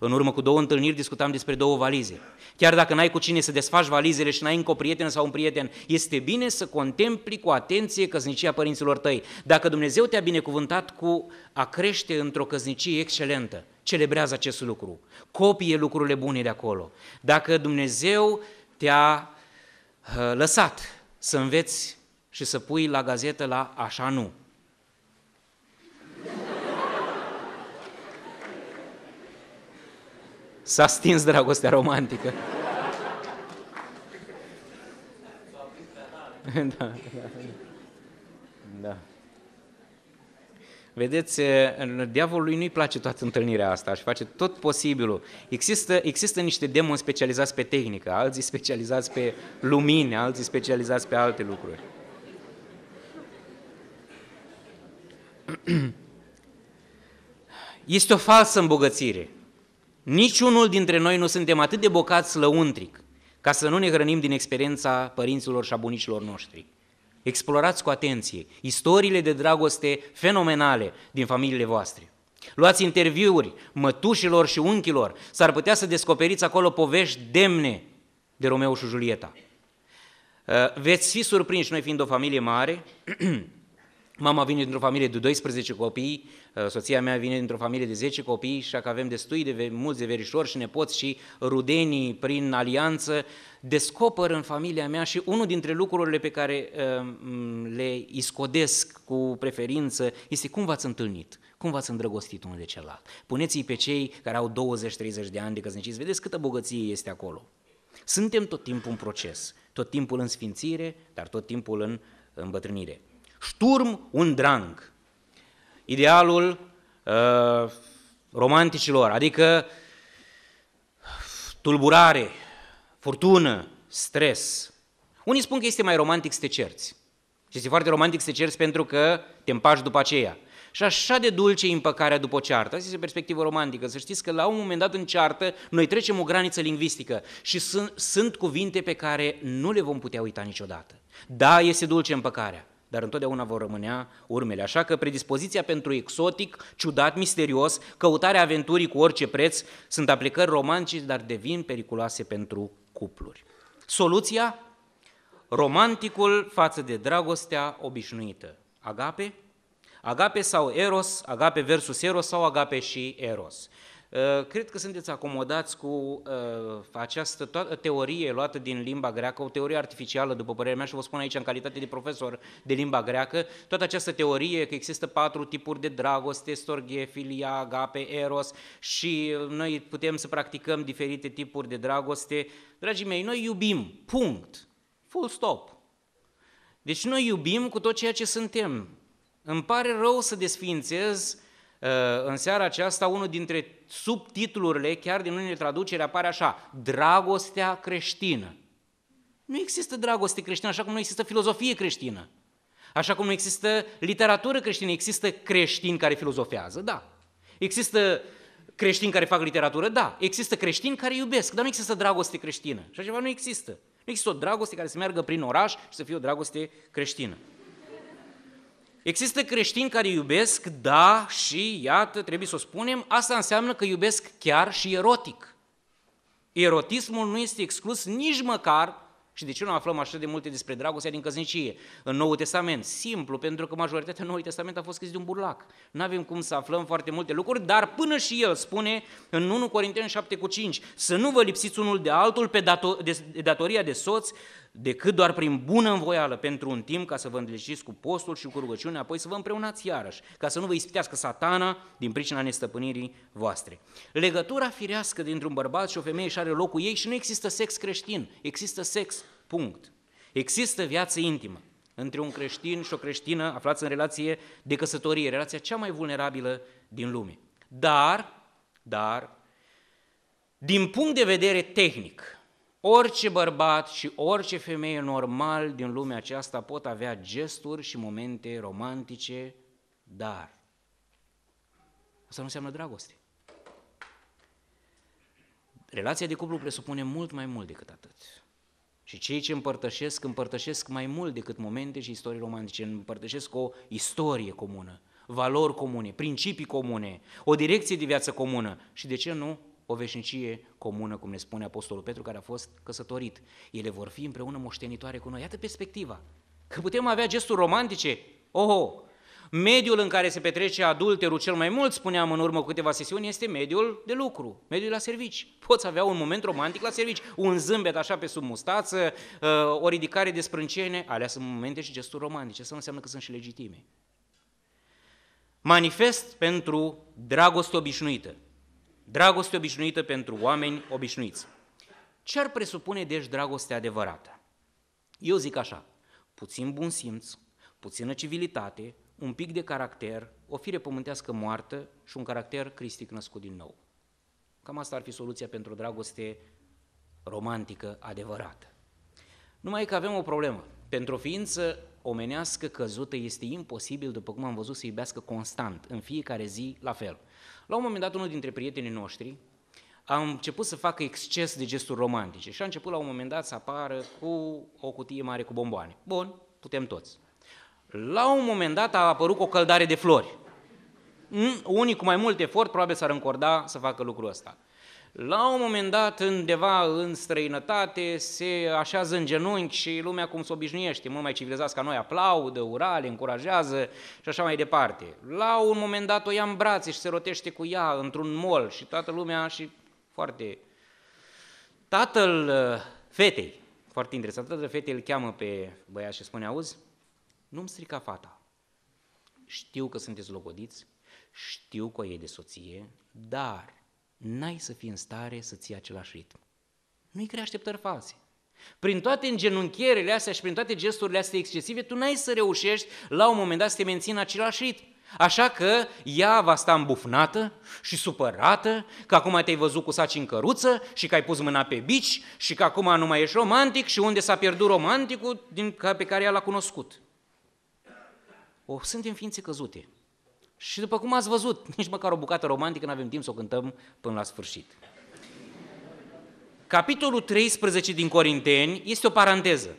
În urmă cu două întâlniri discutam despre două valize. Chiar dacă n-ai cu cine să desfaci valizele și n-ai încă o prietenă sau un prieten, este bine să contempli cu atenție căsnicia părinților tăi. Dacă Dumnezeu te-a binecuvântat cu a crește într-o căsnicie excelentă, celebrează acest lucru. Copie lucrurile bune de acolo. Dacă Dumnezeu te-a lăsat să înveți și să pui la gazetă la așa nu. S-a stins dragostea romantică. da, da, da. Vedeți, diavolului nu-i place toată întâlnirea asta și face tot posibilul. Există, există niște demoni specializați pe tehnică, alții specializați pe lumini, alții specializați pe alte lucruri. Este o falsă îmbogățire. Niciunul dintre noi nu suntem atât de bocați lăuntric ca să nu ne hrănim din experiența părinților și a bunicilor noștri. Explorați cu atenție istoriile de dragoste fenomenale din familiile voastre. Luați interviuri mătușilor și unchilor, s-ar putea să descoperiți acolo povești demne de Romeo și Julieta. Uh, veți fi surprinși, noi fiind o familie mare, mama vine dintr-o familie de 12 copii, Eh, soția mea vine dintr-o familie de 10 copii și că avem destui de mulți de verișori și nepoți și rudenii prin alianță, descoper în familia mea și unul dintre lucrurile pe care eh, le iscodesc cu preferință este cum v-ați întâlnit. Cum v-ați îndrăgostit unul de celălalt? Puneți-i pe cei care au 20-30 de ani de căsniciți, vedeți câtă bogăție este acolo. Suntem tot timpul în proces, tot timpul în sfințire, dar tot timpul în îmbătrânire. Șturm un drang idealul uh, romanticilor, adică tulburare, furtună, stres. Unii spun că este mai romantic să te cerți. Și este foarte romantic să te cerți pentru că te împaci după aceea. Și așa de dulce e împăcarea după ceartă. Asta este perspectivă romantică. Să știți că la un moment dat în ceartă noi trecem o graniță lingvistică și sunt, sunt cuvinte pe care nu le vom putea uita niciodată. Da, este dulce împăcarea dar întotdeauna vor rămânea urmele. Așa că predispoziția pentru exotic, ciudat, misterios, căutarea aventurii cu orice preț, sunt aplicări romantice, dar devin periculoase pentru cupluri. Soluția? Romanticul față de dragostea obișnuită. Agape? Agape sau Eros, Agape versus Eros sau Agape și Eros. Uh, cred că sunteți acomodați cu uh, această toată teorie luată din limba greacă, o teorie artificială, după părerea mea, și vă spun aici în calitate de profesor de limba greacă, toată această teorie că există patru tipuri de dragoste, storghe, filia, agape, eros și noi putem să practicăm diferite tipuri de dragoste. Dragii mei, noi iubim, punct, full stop. Deci noi iubim cu tot ceea ce suntem. Îmi pare rău să desfințez uh, în seara aceasta unul dintre subtitlurile, chiar din unele traduceri, apare așa, dragostea creștină. Nu există dragoste creștină, așa cum nu există filozofie creștină. Așa cum nu există literatură creștină, există creștini care filozofează, da. Există creștini care fac literatură, da. Există creștini care iubesc, dar nu există dragoste creștină. Și așa ceva nu există. Nu există o dragoste care să meargă prin oraș și să fie o dragoste creștină. Există creștini care iubesc, da, și iată, trebuie să o spunem, asta înseamnă că iubesc chiar și erotic. Erotismul nu este exclus nici măcar, și de ce nu aflăm așa de multe despre dragostea din căsnicie în Noul Testament? Simplu, pentru că majoritatea Noului Testament a fost scris de un burlac. Nu avem cum să aflăm foarte multe lucruri, dar până și el spune în 1 Corinteni 7 cu 5, să nu vă lipsiți unul de altul pe dator- de, de datoria de soț, decât doar prin bună învoială pentru un timp ca să vă îndrejiți cu postul și cu rugăciune, apoi să vă împreunați iarăși, ca să nu vă ispitească satana din pricina nestăpânirii voastre. Legătura firească dintre un bărbat și o femeie și are locul ei și nu există sex creștin, există sex, punct. Există viață intimă între un creștin și o creștină aflați în relație de căsătorie, relația cea mai vulnerabilă din lume. Dar, dar, din punct de vedere tehnic, Orice bărbat și orice femeie normal din lumea aceasta pot avea gesturi și momente romantice, dar asta nu înseamnă dragoste. Relația de cuplu presupune mult mai mult decât atât. Și cei ce împărtășesc, împărtășesc mai mult decât momente și istorii romantice, împărtășesc o istorie comună, valori comune, principii comune, o direcție de viață comună și, de ce nu, o veșnicie comună, cum ne spune Apostolul Petru, care a fost căsătorit. Ele vor fi împreună moștenitoare cu noi. Iată perspectiva. Că putem avea gesturi romantice. Oho! Mediul în care se petrece adulterul cel mai mult, spuneam în urmă cu câteva sesiuni, este mediul de lucru, mediul la servici. Poți avea un moment romantic la servici, un zâmbet așa pe sub mustață, uh, o ridicare de sprâncene, alea sunt momente și gesturi romantice, asta înseamnă că sunt și legitime. Manifest pentru dragoste obișnuită. Dragoste obișnuită pentru oameni obișnuiți. Ce ar presupune, deci, dragoste adevărată? Eu zic așa, puțin bun simț, puțină civilitate, un pic de caracter, o fire pământească moartă și un caracter cristic născut din nou. Cam asta ar fi soluția pentru dragoste romantică adevărată. Numai că avem o problemă. Pentru o ființă omenească căzută este imposibil, după cum am văzut, să iubească constant, în fiecare zi, la fel. La un moment dat, unul dintre prietenii noștri a început să facă exces de gesturi romantice și a început la un moment dat să apară cu o cutie mare cu bomboane. Bun, putem toți. La un moment dat a apărut cu o căldare de flori. Unii cu mai mult efort probabil s-ar încorda să facă lucrul ăsta. La un moment dat, undeva în străinătate, se așează în genunchi și lumea cum se obișnuiește, mult mai civilizați ca noi, aplaudă, urale, încurajează și așa mai departe. La un moment dat o ia în brațe și se rotește cu ea într-un mol și toată lumea și foarte... Tatăl uh, fetei, foarte interesant, tatăl fetei îl cheamă pe băiat și spune, auzi, nu-mi strica fata. Știu că sunteți logodiți, știu că e de soție, dar n-ai să fii în stare să ții același ritm. Nu-i crea așteptări false. Prin toate îngenunchierele astea și prin toate gesturile astea excesive, tu n-ai să reușești la un moment dat să te menții în același ritm. Așa că ea va sta îmbufnată și supărată că acum te-ai văzut cu saci în căruță și că ai pus mâna pe bici și că acum nu mai ești romantic și unde s-a pierdut romanticul din, pe care ea l-a cunoscut. O, suntem ființe căzute. Și după cum ați văzut, nici măcar o bucată romantică nu avem timp să o cântăm până la sfârșit. Capitolul 13 din Corinteni este o paranteză.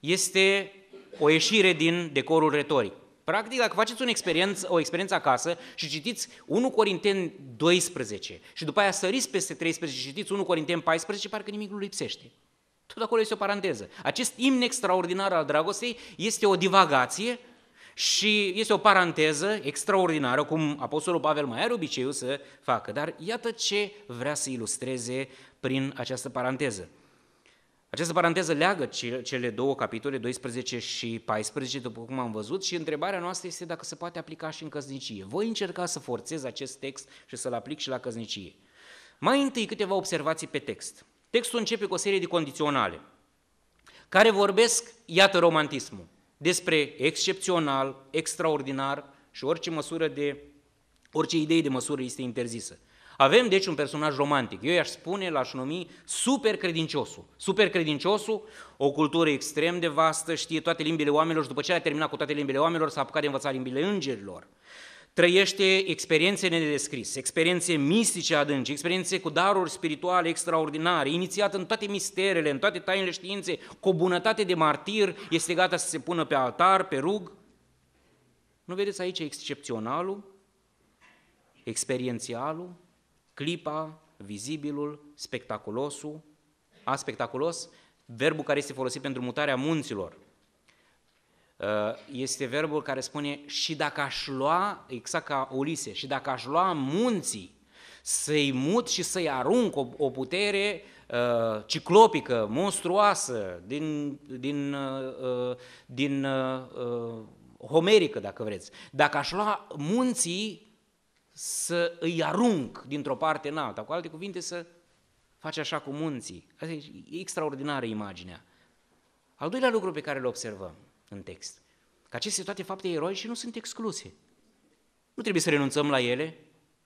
Este o ieșire din decorul retoric. Practic, dacă faceți un experiență, o experiență acasă și citiți 1 Corinteni 12 și după aia săriți peste 13 și citiți 1 Corinteni 14, parcă nimic nu lipsește. Tot acolo este o paranteză. Acest imn extraordinar al dragostei este o divagație și este o paranteză extraordinară, cum Apostolul Pavel mai are obiceiul să facă, dar iată ce vrea să ilustreze prin această paranteză. Această paranteză leagă cele două capitole, 12 și 14, după cum am văzut, și întrebarea noastră este dacă se poate aplica și în căznicie. Voi încerca să forțez acest text și să-l aplic și la căznicie. Mai întâi câteva observații pe text. Textul începe cu o serie de condiționale, care vorbesc, iată romantismul, despre excepțional, extraordinar și orice măsură de, orice idee de măsură este interzisă. Avem deci un personaj romantic, eu i-aș spune, l-aș numi super credinciosul. Super credinciosul, o cultură extrem de vastă, știe toate limbile oamenilor și după ce a terminat cu toate limbile oamenilor s-a apucat de învățat limbile îngerilor. Uh, trăiește experiențe nedescrise, experiențe mistice adânci, experiențe cu daruri spirituale extraordinare, inițiat în toate misterele, în toate tainele științei, cu o bunătate de martir, este gata să se pună pe altar, pe rug. Nu vedeți aici excepționalul, experiențialul, clipa, vizibilul, spectaculosul, a spectaculos, verbul care este folosit pentru mutarea munților. Uh, este verbul care spune și dacă aș lua, exact ca Ulise, și dacă aș lua munții să-i mut și să-i arunc o, o putere uh, ciclopică, monstruoasă, din, din, uh, uh din uh, uh, homerică, dacă vreți. Dacă aș lua munții să îi arunc dintr-o parte în alta, cu alte cuvinte să faci așa cu munții. Asta e extraordinară imaginea. Al doilea lucru pe care îl observăm, în text. Că aceste toate fapte eroice nu sunt excluse. Nu trebuie să renunțăm la ele.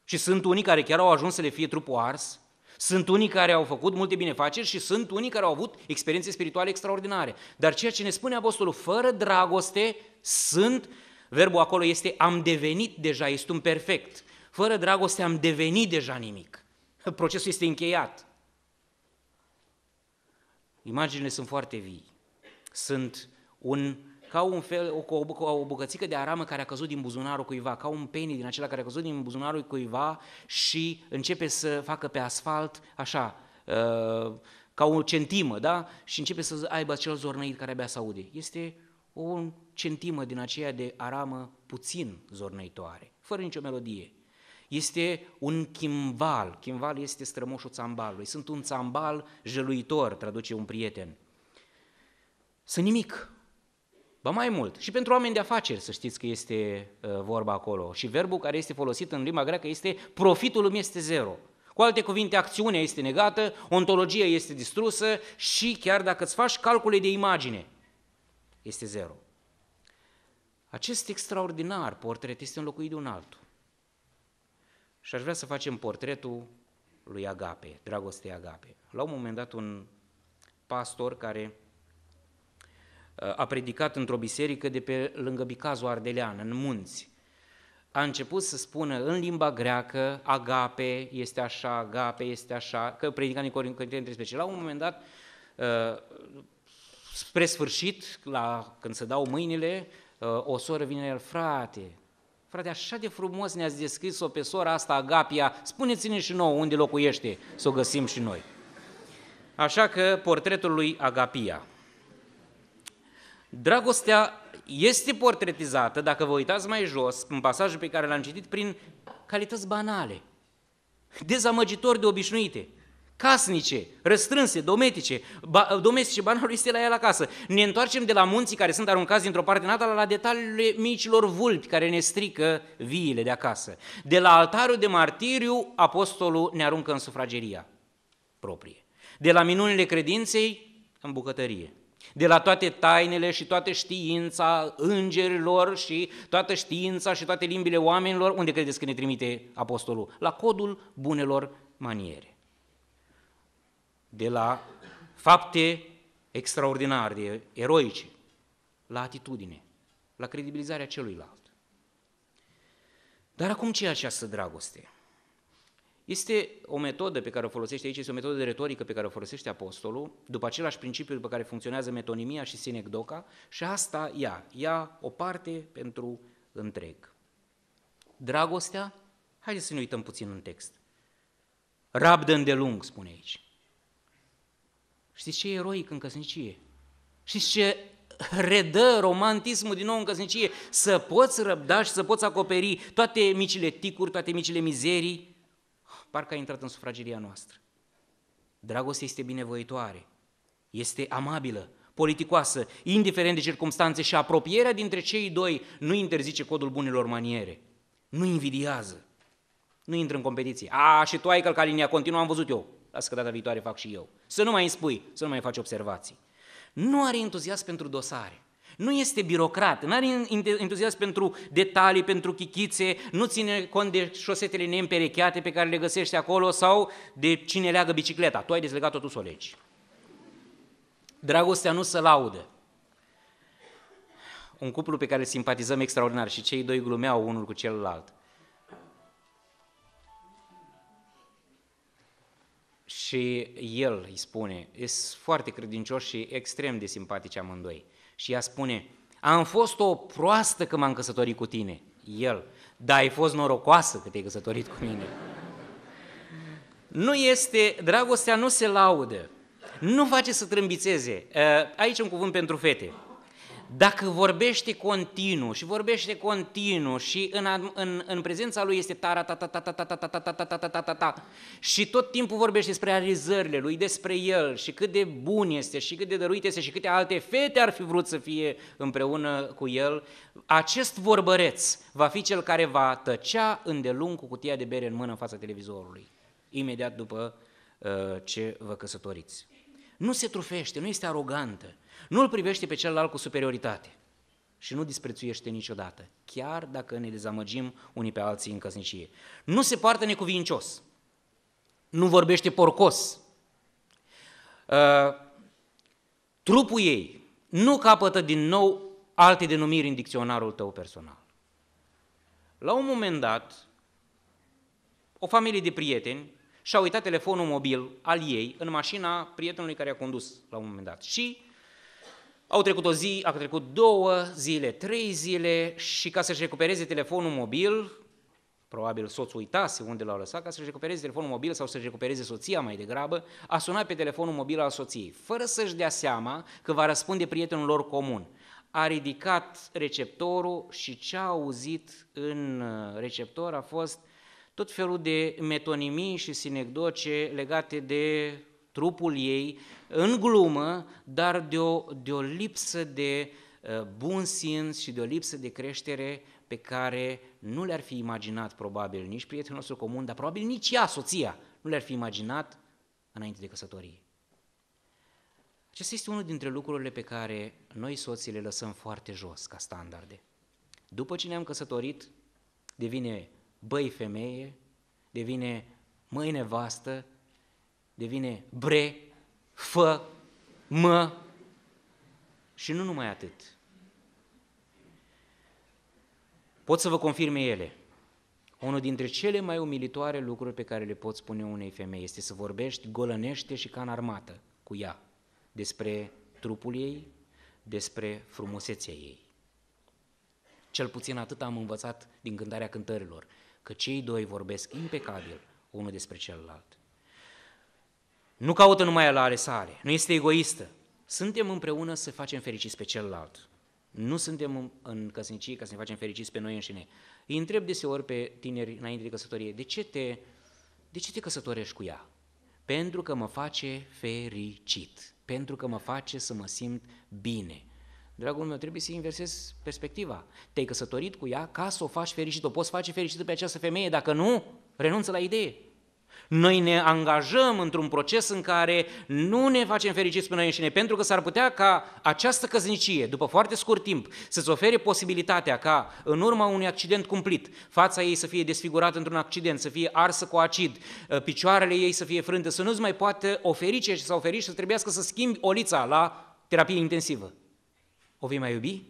Și sunt unii care chiar au ajuns să le fie trupul ars, sunt unii care au făcut multe binefaceri și sunt unii care au avut experiențe spirituale extraordinare. Dar ceea ce ne spune Apostolul, fără dragoste sunt, verbul acolo este am devenit deja, este un perfect. Fără dragoste am devenit deja nimic. Procesul este încheiat. Imaginile sunt foarte vii. Sunt un ca un fel, o, o, o bucățică de aramă care a căzut din buzunarul cuiva, ca un penny din acela care a căzut din buzunarul cuiva și începe să facă pe asfalt așa, uh, ca o centimă, da? Și începe să aibă acel zornăit care abia se aude. Este o centimă din aceea de aramă puțin zornăitoare, fără nicio melodie. Este un chimval, chimval este strămoșul țambalului, sunt un țambal jăluitor, traduce un prieten. Sunt nimic, Ba mai mult, și pentru oameni de afaceri, să știți că este uh, vorba acolo. Și verbul care este folosit în limba greacă este profitul îmi este zero. Cu alte cuvinte, acțiunea este negată, ontologia este distrusă și chiar dacă îți faci calcule de imagine, este zero. Acest extraordinar portret este înlocuit de un altul. Și aș vrea să facem portretul lui Agape, dragostei Agape. La un moment dat, un pastor care a predicat într-o biserică de pe lângă Bicazul Ardelean, în munți. A început să spună în limba greacă, agape este așa, agape este așa, că predica Nicorin Cătrin 13. La un moment dat, uh, spre sfârșit, la, când se dau mâinile, uh, o soră vine el, frate, frate, așa de frumos ne-ați descris-o pe sora asta, Agapia, spuneți-ne și nouă unde locuiește, să o găsim și noi. Așa că portretul lui Agapia – Dragostea este portretizată, dacă vă uitați mai jos, în pasajul pe care l-am citit, prin calități banale, dezamăgitori de obișnuite, casnice, răstrânse, dometice, ba, domestice, banalul este la la casă. Ne întoarcem de la munții care sunt aruncați dintr-o parte în alta la detaliile micilor vulpi care ne strică viile de acasă. De la altarul de martiriu, apostolul ne aruncă în sufrageria proprie. De la minunile credinței, în bucătărie de la toate tainele și toată știința îngerilor și toată știința și toate limbile oamenilor, unde credeți că ne trimite apostolul? La codul bunelor maniere. De la fapte extraordinare, eroice, la atitudine, la credibilizarea celuilalt. Dar acum ce e această dragoste? Este o metodă pe care o folosește aici, este o metodă de retorică pe care o folosește apostolul, după același principiu după care funcționează metonimia și sinecdoca, și asta ia, ia o parte pentru întreg. Dragostea, haideți să ne uităm puțin în text. Rabdă îndelung, spune aici. Știți ce e eroic în căsnicie? Știți ce redă romantismul din nou în căsnicie? Să poți răbda și să poți acoperi toate micile ticuri, toate micile mizerii, parcă a intrat în sufrageria noastră. Dragostea este binevoitoare, este amabilă, politicoasă, indiferent de circunstanțe și apropierea dintre cei doi nu interzice codul bunelor maniere, nu invidiază, nu intră în competiție. A, și tu ai călcat linia continuă, am văzut eu, lasă că data viitoare fac și eu. Să nu mai îmi spui, să nu mai faci observații. Nu are entuziasm pentru dosare. Nu este birocrat, nu are entuziasm pentru detalii, pentru chichițe, nu ține cont de șosetele neîmperecheate pe care le găsești acolo sau de cine leagă bicicleta. Tu ai dezlegat-o, tu să o legi. Dragostea nu se laudă. Un cuplu pe care îl simpatizăm extraordinar și cei doi glumeau unul cu celălalt. Și el îi spune, sunt foarte credincioși și extrem de simpatici amândoi. Și ea spune, am fost o proastă că m-am căsătorit cu tine. El, da, ai fost norocoasă că te-ai căsătorit cu mine. Nu este, dragostea nu se laudă, nu face să trâmbițeze. Eh, aici un cuvânt pentru fete dacă vorbește continuu și vorbește continuu și în, în, în prezența lui este tara ta ta ta ta ta ta ta ta ta ta ta ta ta ta și tot timpul vorbește despre realizările lui, despre el și cât de bun este și cât de dăruit este și câte alte fete ar fi vrut să fie împreună cu el, acest vorbăreț va fi cel care va tăcea îndelung cu cutia de bere în mână în fața televizorului, imediat după uh, ce vă căsătoriți. Nu se trufește, nu este arogantă, nu îl privește pe celălalt cu superioritate și nu disprețuiește niciodată, chiar dacă ne dezamăgim unii pe alții în căsnicie. Nu se poartă necuvincios, nu vorbește porcos. Uh, trupul ei nu capătă din nou alte denumiri în dicționarul tău personal. La un moment dat, o familie de prieteni și-a uitat telefonul mobil al ei în mașina prietenului care a condus la un moment dat și au trecut o zi, au trecut două zile, trei zile și ca să-și recupereze telefonul mobil, probabil soțul uitase unde l-au lăsat, ca să-și recupereze telefonul mobil sau să-și recupereze soția mai degrabă, a sunat pe telefonul mobil al soției, fără să-și dea seama că va răspunde prietenul lor comun. A ridicat receptorul și ce a auzit în receptor a fost tot felul de metonimii și sinecdoce legate de trupul ei, în glumă, dar de o, de o lipsă de uh, bun simț și de o lipsă de creștere pe care nu le-ar fi imaginat probabil nici prietenul nostru comun, dar probabil nici ea, soția, nu le-ar fi imaginat înainte de căsătorie. Acesta este unul dintre lucrurile pe care noi soții le lăsăm foarte jos ca standarde. După ce ne-am căsătorit, devine băi femeie, devine măi nevastă, devine bre, fă, mă și nu numai atât. Pot să vă confirme ele. Unul dintre cele mai umilitoare lucruri pe care le pot spune unei femei este să vorbești golănește și ca în armată cu ea despre trupul ei, despre frumusețea ei. Cel puțin atât am învățat din cântarea cântărilor, că cei doi vorbesc impecabil unul despre celălalt. Nu caută numai la ale sale, nu este egoistă. Suntem împreună să facem fericiți pe celălalt. Nu suntem în căsnicie ca să ne facem fericiți pe noi înșine. Îi întreb deseori pe tineri înainte de căsătorie, de ce te, de ce te căsătorești cu ea? Pentru că mă face fericit, pentru că mă face să mă simt bine. Dragul meu, trebuie să inversezi perspectiva. Te-ai căsătorit cu ea ca să o faci fericită. O poți face fericită pe această femeie, dacă nu, renunță la idee. Noi ne angajăm într-un proces în care nu ne facem fericiți pe noi înșine, pentru că s-ar putea ca această căznicie, după foarte scurt timp, să-ți ofere posibilitatea ca, în urma unui accident cumplit, fața ei să fie desfigurată într-un accident, să fie arsă cu acid, ă, picioarele ei să fie frânte, să nu-ți mai poată oferi ce s-a oferit și să trebuiască să schimbi olița la terapie intensivă. O vei mai iubi?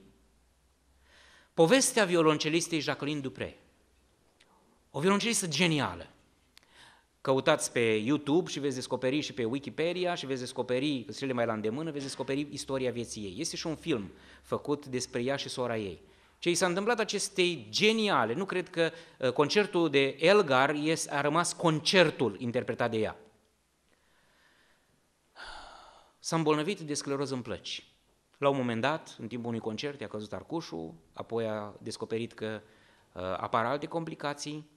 Povestea violoncelistei Jacqueline Dupre. O violoncelistă genială, Căutați pe YouTube și veți descoperi și pe Wikipedia și veți descoperi, cele mai la îndemână, veți descoperi istoria vieții ei. Este și un film făcut despre ea și sora ei. Ce i s-a întâmplat acestei geniale, nu cred că uh, concertul de Elgar a rămas concertul interpretat de ea. S-a îmbolnăvit de scleroză în plăci. La un moment dat, în timpul unui concert, i-a căzut arcușul, apoi a descoperit că uh, apar alte complicații,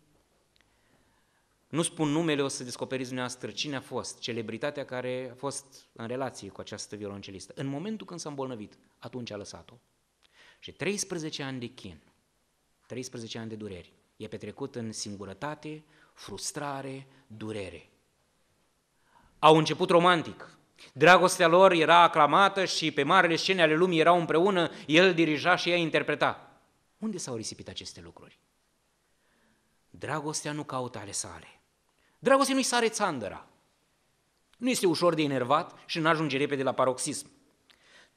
nu spun numele, o să descoperiți dumneavoastră cine a fost, celebritatea care a fost în relație cu această violoncelistă. În momentul când s-a îmbolnăvit, atunci a lăsat-o. Și 13 ani de chin, 13 ani de dureri, e petrecut în singurătate, frustrare, durere. Au început romantic. Dragostea lor era aclamată și pe marele scene ale lumii erau împreună, el dirija și ea interpreta. Unde s-au risipit aceste lucruri? Dragostea nu caută ale sale. Dragostea nu-i sare țandăra. Nu este ușor de enervat și nu ajunge repede la paroxism.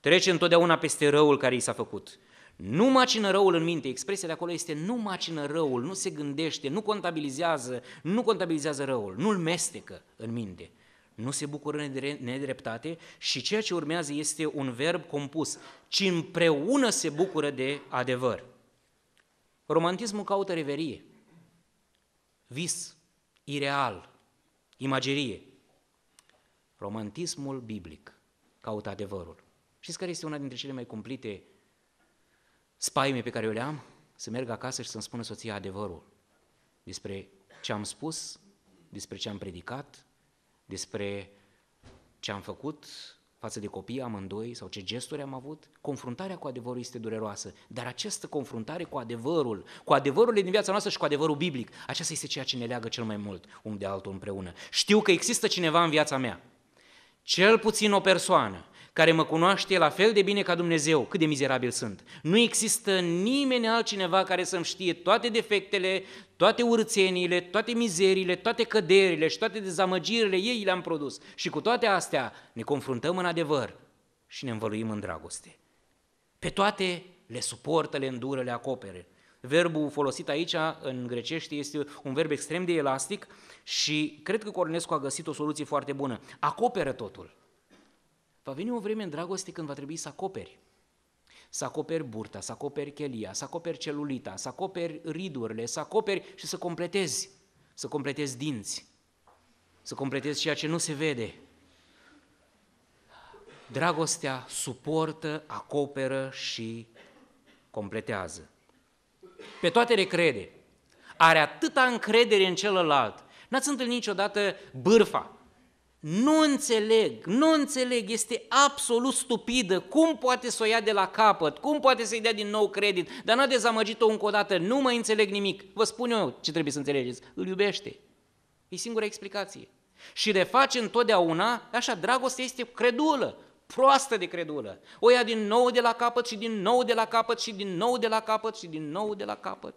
Trece întotdeauna peste răul care i s-a făcut. Nu macină răul în minte, expresia de acolo este nu macină răul, nu se gândește, nu contabilizează, nu contabilizează răul, nu-l mestecă în minte. Nu se bucură nedreptate și ceea ce urmează este un verb compus, ci împreună se bucură de adevăr. Romantismul caută reverie, vis, ireal, imagerie. Romantismul biblic caută adevărul. Știți care este una dintre cele mai cumplite spaime pe care eu le am? Să merg acasă și să-mi spună soția adevărul despre ce am spus, despre ce am predicat, despre ce am făcut, față de copii amândoi sau ce gesturi am avut, confruntarea cu adevărul este dureroasă. Dar această confruntare cu adevărul, cu adevărul din viața noastră și cu adevărul biblic, aceasta este ceea ce ne leagă cel mai mult unul de altul împreună. Știu că există cineva în viața mea, cel puțin o persoană, care mă cunoaște la fel de bine ca Dumnezeu, cât de mizerabil sunt. Nu există nimeni altcineva care să-mi știe toate defectele, toate urățeniile, toate mizeriile, toate căderile și toate dezamăgirile ei le-am produs. Și cu toate astea ne confruntăm în adevăr și ne învăluim în dragoste. Pe toate le suportă, le îndură, le acopere. Verbul folosit aici în grecește este un verb extrem de elastic și cred că Cornescu a găsit o soluție foarte bună. Acoperă totul. Va veni o vreme în dragoste când va trebui să acoperi să acoperi burta, să acoperi chelia, să acoperi celulita, să acoperi ridurile, să acoperi și să completezi, să completezi dinți, să completezi ceea ce nu se vede. Dragostea suportă, acoperă și completează. Pe toate le crede. Are atâta încredere în celălalt. N-ați întâlnit niciodată bârfa nu înțeleg, nu înțeleg, este absolut stupidă. Cum poate să o ia de la capăt? Cum poate să-i dea din nou credit? Dar n a dezamăgit-o încă o dată, nu mai înțeleg nimic. Vă spun eu ce trebuie să înțelegeți. Îl iubește. E singura explicație. Și reface întotdeauna, așa, dragostea este credulă, proastă de credulă. O ia din nou de la capăt și din nou de la capăt și din nou de la capăt și din nou de la capăt.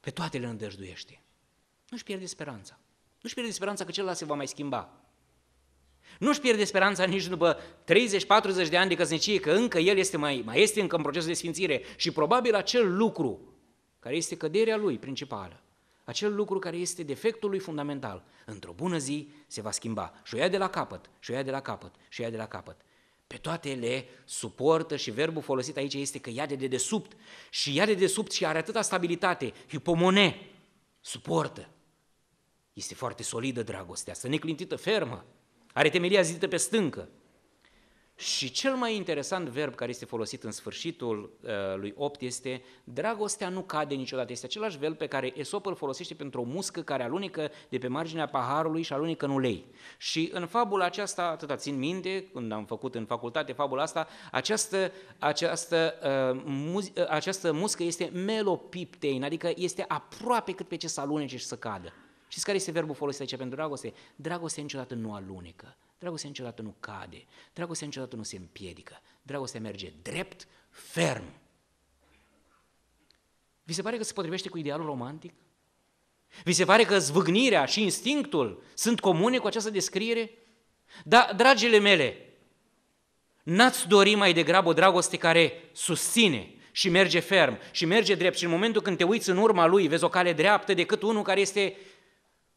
Pe toate le îndăjduiește. Nu-și pierde speranța. Nu-și pierde speranța că celălalt se va mai schimba. Nu-și pierde speranța nici după 30-40 de ani de căsnicie, că încă el este mai, mai este încă în procesul de sfințire și probabil acel lucru care este căderea lui principală, acel lucru care este defectul lui fundamental, într-o bună zi se va schimba. Și o ia de la capăt, și o ia de la capăt, și o ia de la capăt. Pe toate le suportă și verbul folosit aici este că ia de dedesubt. Și ia de dedesubt și are atâta stabilitate, hipomone, suportă. Este foarte solidă dragostea, să neclintită, fermă, are temelia zidită pe stâncă. Și cel mai interesant verb care este folosit în sfârșitul uh, lui 8 este dragostea nu cade niciodată. Este același verb pe care Esop îl folosește pentru o muscă care alunecă de pe marginea paharului și alunecă în ulei. Și în fabula aceasta, atâta țin minte, când am făcut în facultate fabula asta, această, această, uh, muz, uh, această muscă este melopiptein, adică este aproape cât pe ce să alunece și să cadă. Știți care este verbul folosit aici pentru dragoste? Dragoste niciodată nu alunecă, dragoste niciodată nu cade, dragoste niciodată nu se împiedică, dragoste merge drept, ferm. Vi se pare că se potrivește cu idealul romantic? Vi se pare că zvâgnirea și instinctul sunt comune cu această descriere? Da, dragile mele, n-ați dori mai degrabă o dragoste care susține și merge ferm și merge drept și în momentul când te uiți în urma lui vezi o cale dreaptă decât unul care este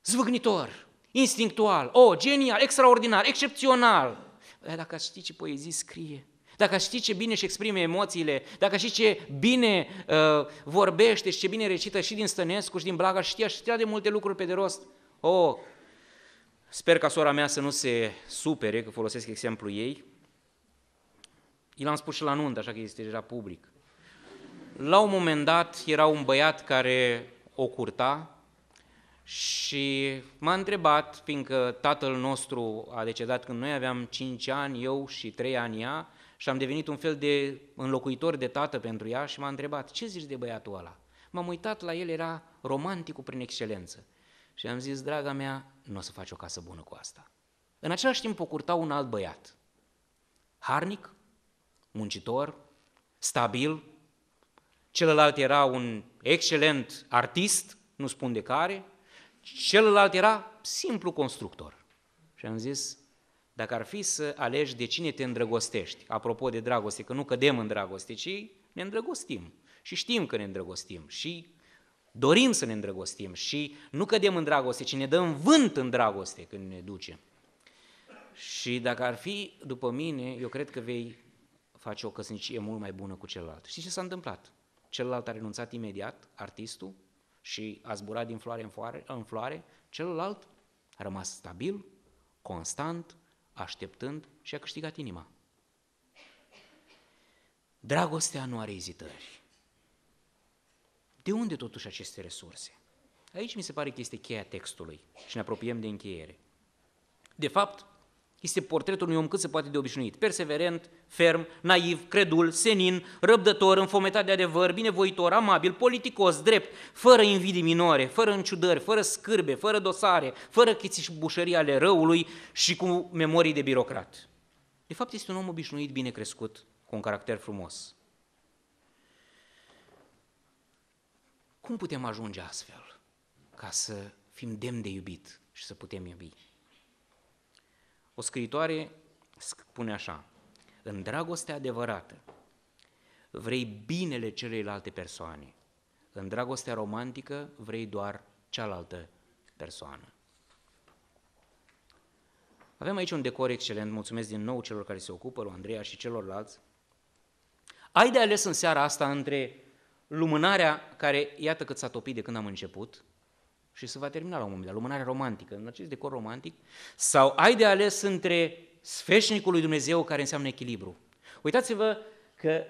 zvâgnitor, instinctual, o, oh, genial, extraordinar, excepțional. dacă ați ști ce poezii scrie, dacă ați ști ce bine își exprime emoțiile, dacă ști ce bine uh, vorbește și ce bine recită și din Stănescu și din Blaga, știa, știa de multe lucruri pe de rost. Oh, sper ca sora mea să nu se supere, că folosesc exemplu ei. I l-am spus și la nuntă, așa că este deja public. La un moment dat era un băiat care o curta, și m-a întrebat, fiindcă tatăl nostru a decedat când noi aveam 5 ani, eu și 3 ani ea, și am devenit un fel de înlocuitor de tată pentru ea și m-a întrebat, ce zici de băiatul ăla? M-am uitat la el, era romanticul prin excelență. Și am zis, draga mea, nu o să faci o casă bună cu asta. În același timp o curta un alt băiat. Harnic, muncitor, stabil, celălalt era un excelent artist, nu spun de care, Celălalt era simplu constructor. Și am zis, dacă ar fi să alegi de cine te îndrăgostești, apropo de dragoste, că nu cădem în dragoste, ci ne îndrăgostim. Și știm că ne îndrăgostim și dorim să ne îndrăgostim și nu cădem în dragoste, ci ne dăm vânt în dragoste când ne ducem. Și dacă ar fi după mine, eu cred că vei face o căsnicie mult mai bună cu celălalt. Și ce s-a întâmplat? Celălalt a renunțat imediat, artistul, și a zburat din floare în floare, în floare celălalt a rămas stabil, constant, așteptând și a câștigat inima. Dragostea nu are ezitări. De unde totuși aceste resurse? Aici mi se pare că este cheia textului și ne apropiem de încheiere. De fapt, este portretul unui om cât se poate de obișnuit, perseverent, ferm, naiv, credul, senin, răbdător, înfometat de adevăr, binevoitor, amabil, politicos, drept, fără invidii minore, fără înciudări, fără scârbe, fără dosare, fără bușării ale răului și cu memorii de birocrat. De fapt, este un om obișnuit, bine crescut, cu un caracter frumos. Cum putem ajunge astfel ca să fim demn de iubit și să putem iubi? O scriitoare spune așa, în dragoste adevărată, vrei binele celeilalte persoane, în dragostea romantică vrei doar cealaltă persoană. Avem aici un decor excelent, mulțumesc din nou celor care se ocupă, lui Andreea și celorlalți. Ai de ales în seara asta între lumânarea care, iată cât s-a topit de când am început, și se va termina la un moment dat, lumânarea romantică, în acest decor romantic, sau ai de ales între sfeșnicul lui Dumnezeu, care înseamnă echilibru. Uitați-vă că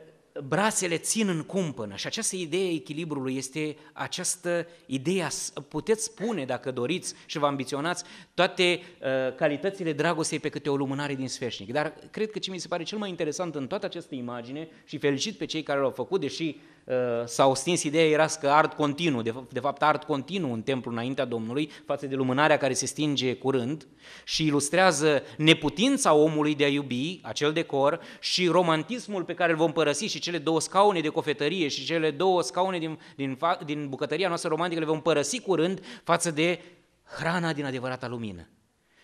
brațele țin în cumpănă și această idee a echilibrului este această idee, puteți spune dacă doriți și vă ambiționați, toate uh, calitățile dragostei pe câte o lumânare din sfeșnic. Dar cred că ce mi se pare cel mai interesant în toată această imagine și felicit pe cei care l-au făcut, deși Uh, s-au stins ideea era că ard continuu, de, fapt ard continuu în templu înaintea Domnului, față de lumânarea care se stinge curând și ilustrează neputința omului de a iubi acel decor și romantismul pe care îl vom părăsi și cele două scaune de cofetărie și cele două scaune din, din, din bucătăria noastră romantică le vom părăsi curând față de hrana din adevărata lumină.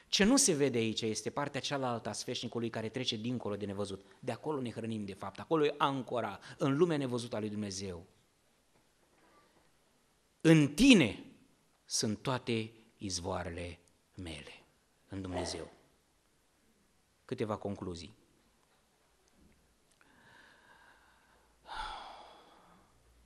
Ce nu se vede aici este partea cealaltă a sfeșnicului care trece dincolo de nevăzut. De acolo ne hrănim, de fapt. Acolo e ancora, în lumea nevăzută a lui Dumnezeu. În tine sunt toate izvoarele mele, în Dumnezeu. Câteva concluzii.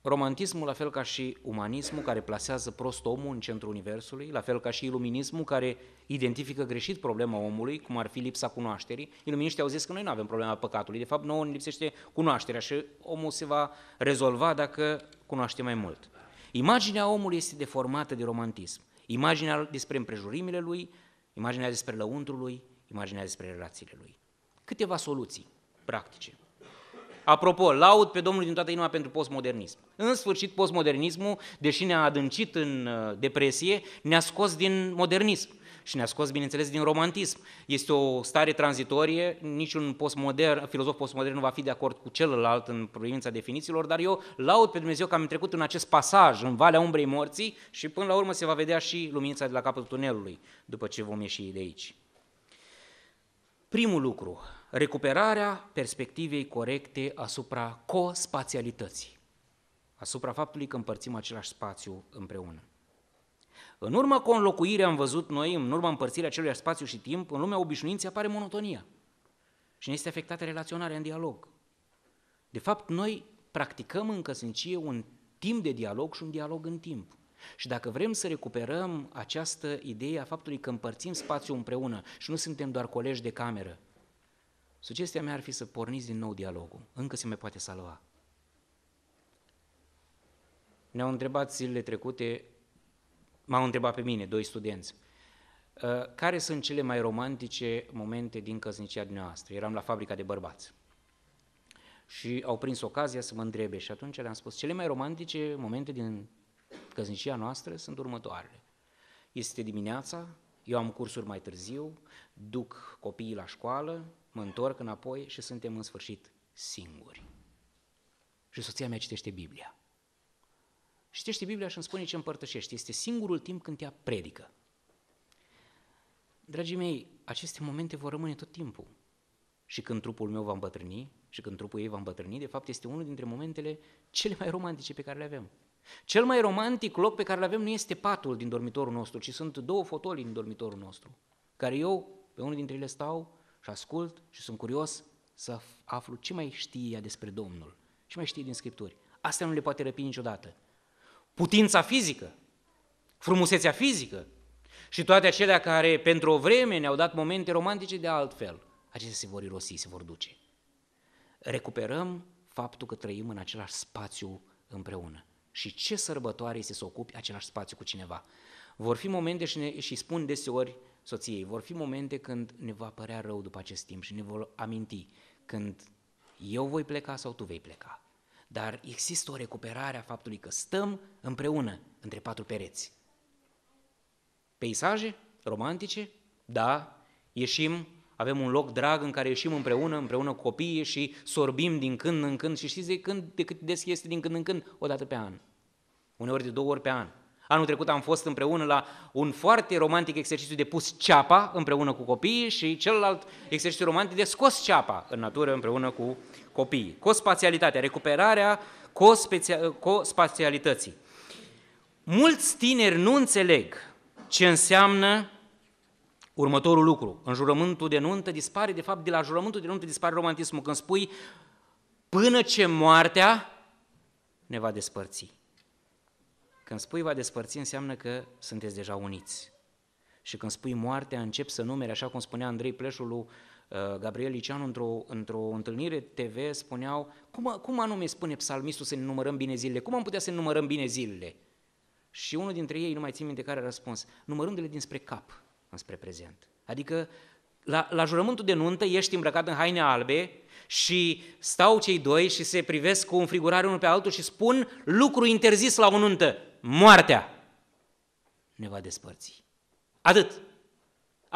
Romantismul, la fel ca și umanismul, care plasează prost omul în centrul universului, la fel ca și iluminismul, care identifică greșit problema omului, cum ar fi lipsa cunoașterii. Iluminiștii au zis că noi nu avem problema păcatului, de fapt nouă ne lipsește cunoașterea și omul se va rezolva dacă cunoaște mai mult. Imaginea omului este deformată de romantism. Imaginea despre împrejurimile lui, imaginea despre lăuntrul lui, imaginea despre relațiile lui. Câteva soluții practice. Apropo, laud pe Domnul din toată inima pentru postmodernism. În sfârșit, postmodernismul, deși ne-a adâncit în uh, depresie, ne-a scos din modernism și ne-a scos, bineînțeles, din romantism. Este o stare tranzitorie, niciun postmodern, filozof postmodern nu va fi de acord cu celălalt în privința definițiilor, dar eu laud pe Dumnezeu că am trecut în acest pasaj, în Valea Umbrei Morții și până la urmă se va vedea și lumința de la capătul tunelului, după ce vom ieși de aici. Primul lucru, recuperarea perspectivei corecte asupra cospațialității, asupra faptului că împărțim același spațiu împreună. În urma conlocuirii am văzut noi, în urma împărțirii acelui spațiu și timp, în lumea obișnuinței apare monotonia și ne este afectată relaționarea în dialog. De fapt, noi practicăm în căsnicie un timp de dialog și un dialog în timp. Și dacă vrem să recuperăm această idee a faptului că împărțim spațiul împreună și nu suntem doar colegi de cameră, Sugestia mea ar fi să porniți din nou dialogul. Încă se mai poate salva. Ne-au întrebat zilele trecute, m-au întrebat pe mine, doi studenți, ă, care sunt cele mai romantice momente din căsnicia noastră? Eram la fabrica de bărbați. Și au prins ocazia să mă întrebe și atunci le-am spus, cele mai romantice momente din căsnicia noastră sunt următoarele. Este dimineața, eu am cursuri mai târziu, duc copiii la școală, mă întorc înapoi și suntem în sfârșit singuri. Și soția mea citește Biblia. Și citește Biblia și îmi spune ce împărtășești. Este singurul timp când ea predică. Dragii mei, aceste momente vor rămâne tot timpul. Și când trupul meu va îmbătrâni, și când trupul ei va îmbătrâni, de fapt este unul dintre momentele cele mai romantice pe care le avem. Cel mai romantic loc pe care îl avem nu este patul din dormitorul nostru, ci sunt două fotolii din dormitorul nostru, care eu, pe unul dintre ele stau și ascult și sunt curios să aflu ce mai știe ea despre Domnul, ce mai știe din Scripturi. Asta nu le poate răpi niciodată. Putința fizică, frumusețea fizică și toate acelea care pentru o vreme ne-au dat momente romantice de altfel, acestea se vor irosi, se vor duce. Recuperăm faptul că trăim în același spațiu împreună. Și ce sărbătoare este să ocupi același spațiu cu cineva. Vor fi momente și, ne, și spun deseori soției. Vor fi momente când ne va părea rău după acest timp și ne vor aminti când eu voi pleca sau tu vei pleca. Dar există o recuperare a faptului că stăm împreună între patru pereți. Peisaje romantice, da, ieșim, avem un loc drag în care ieșim împreună, împreună cu copiii și sorbim din când în când și știți de, când, de cât des este din când în când, o dată pe an. Uneori de două ori pe an. Anul trecut am fost împreună la un foarte romantic exercițiu de pus ceapa împreună cu copiii și celălalt exercițiu romantic de scos ceapa în natură împreună cu copiii. Cospațialitatea, recuperarea cospațialității. Mulți tineri nu înțeleg ce înseamnă următorul lucru. În jurământul de nuntă dispare, de fapt, de la jurământul de nuntă dispare romantismul când spui până ce moartea ne va despărți. Când spui va despărți, înseamnă că sunteți deja uniți. Și când spui moartea, încep să numere, așa cum spunea Andrei Pleșul lui uh, Gabriel Licean într-o, într-o întâlnire TV, spuneau, cum, cum anume spune psalmistul să ne numărăm bine zilele? Cum am putea să ne numărăm bine zilele? Și unul dintre ei, nu mai țin minte care a răspuns, numărându-le dinspre cap, înspre prezent. Adică la, la jurământul de nuntă ești îmbrăcat în haine albe și stau cei doi și se privesc cu înfrigurare unul pe altul și spun lucru interzis la o nuntă, moartea ne va despărți. Atât.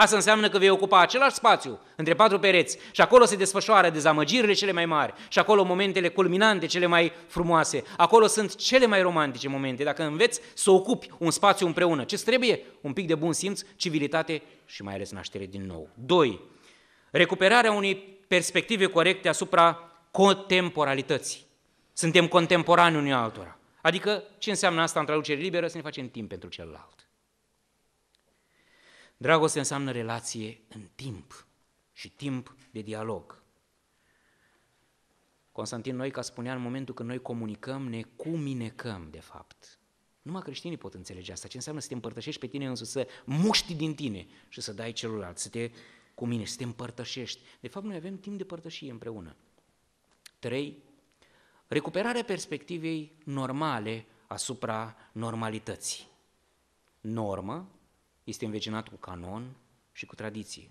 Asta înseamnă că vei ocupa același spațiu între patru pereți și acolo se desfășoară dezamăgirile cele mai mari și acolo momentele culminante cele mai frumoase. Acolo sunt cele mai romantice momente. Dacă înveți să ocupi un spațiu împreună, ce trebuie? Un pic de bun simț, civilitate și mai ales naștere din nou. 2. Recuperarea unei perspective corecte asupra contemporalității. Suntem contemporani unii altora. Adică, ce înseamnă asta în traducere liberă? Să ne facem timp pentru celălalt. Dragoste înseamnă relație în timp și timp de dialog. Constantin Noica spunea în momentul când noi comunicăm, ne cuminecăm, de fapt. Numai creștinii pot înțelege asta. Ce înseamnă să te împărtășești pe tine însuți, să muști din tine și să dai celuilalt, să te cu mine, să te împărtășești. De fapt, noi avem timp de părtășie împreună. 3. Recuperarea perspectivei normale asupra normalității. Normă este învecinat cu canon și cu tradiție.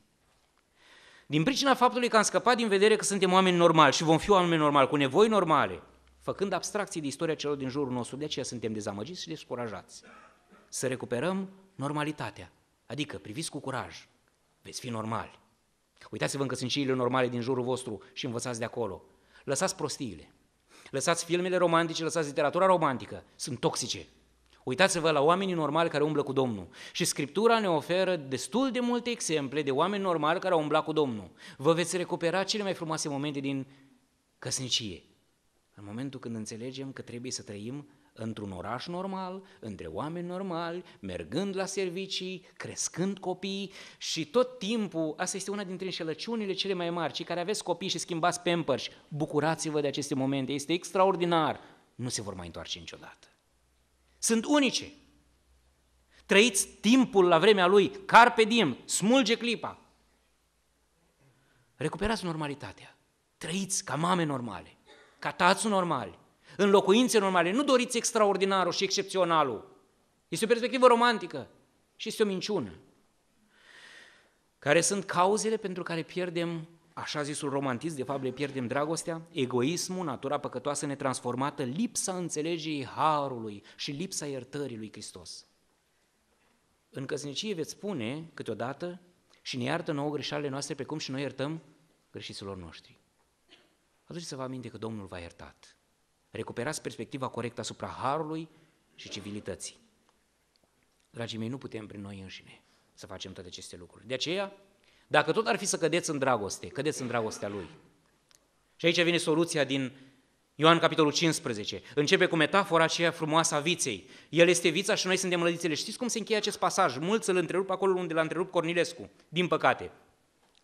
Din pricina faptului că am scăpat din vedere că suntem oameni normali și vom fi oameni normali, cu nevoi normale, făcând abstracții de istoria celor din jurul nostru, de aceea suntem dezamăgiți și descurajați. Să recuperăm normalitatea, adică priviți cu curaj, veți fi normali. Uitați-vă în căsniciile normale din jurul vostru și învățați de acolo. Lăsați prostiile, lăsați filmele romantice, lăsați literatura romantică, sunt toxice, Uitați-vă la oamenii normali care umblă cu Domnul. Și Scriptura ne oferă destul de multe exemple de oameni normali care au umblat cu Domnul. Vă veți recupera cele mai frumoase momente din căsnicie. În momentul când înțelegem că trebuie să trăim într-un oraș normal, între oameni normali, mergând la servicii, crescând copii și tot timpul, asta este una dintre înșelăciunile cele mai mari, cei care aveți copii și schimbați pampers, bucurați-vă de aceste momente, este extraordinar, nu se vor mai întoarce niciodată. Sunt unice. Trăiți timpul la vremea lui, carpe diem, smulge clipa. Recuperați normalitatea. Trăiți ca mame normale, ca tați normali, în locuințe normale. Nu doriți extraordinarul și excepționalul. Este o perspectivă romantică și este o minciună. Care sunt cauzele pentru care pierdem așa zisul romantism, de fapt le pierdem dragostea, egoismul, natura păcătoasă netransformată, lipsa înțelegerii harului și lipsa iertării lui Hristos. În căsnicie veți spune câteodată și ne iartă nouă greșelile noastre pe cum și noi iertăm greșiților noștri. Aduceți-vă aminte că Domnul v-a iertat. Recuperați perspectiva corectă asupra harului și civilității. Dragii mei, nu putem prin noi înșine să facem toate aceste lucruri. De aceea, dacă tot ar fi să cădeți în dragoste, cădeți în dragostea lui. Și aici vine soluția din Ioan capitolul 15. Începe cu metafora aceea frumoasă a viței. El este vița și noi suntem lădițele. Știți cum se încheie acest pasaj? Mulți îl întrerup acolo unde l-a întrerupt Cornilescu, din păcate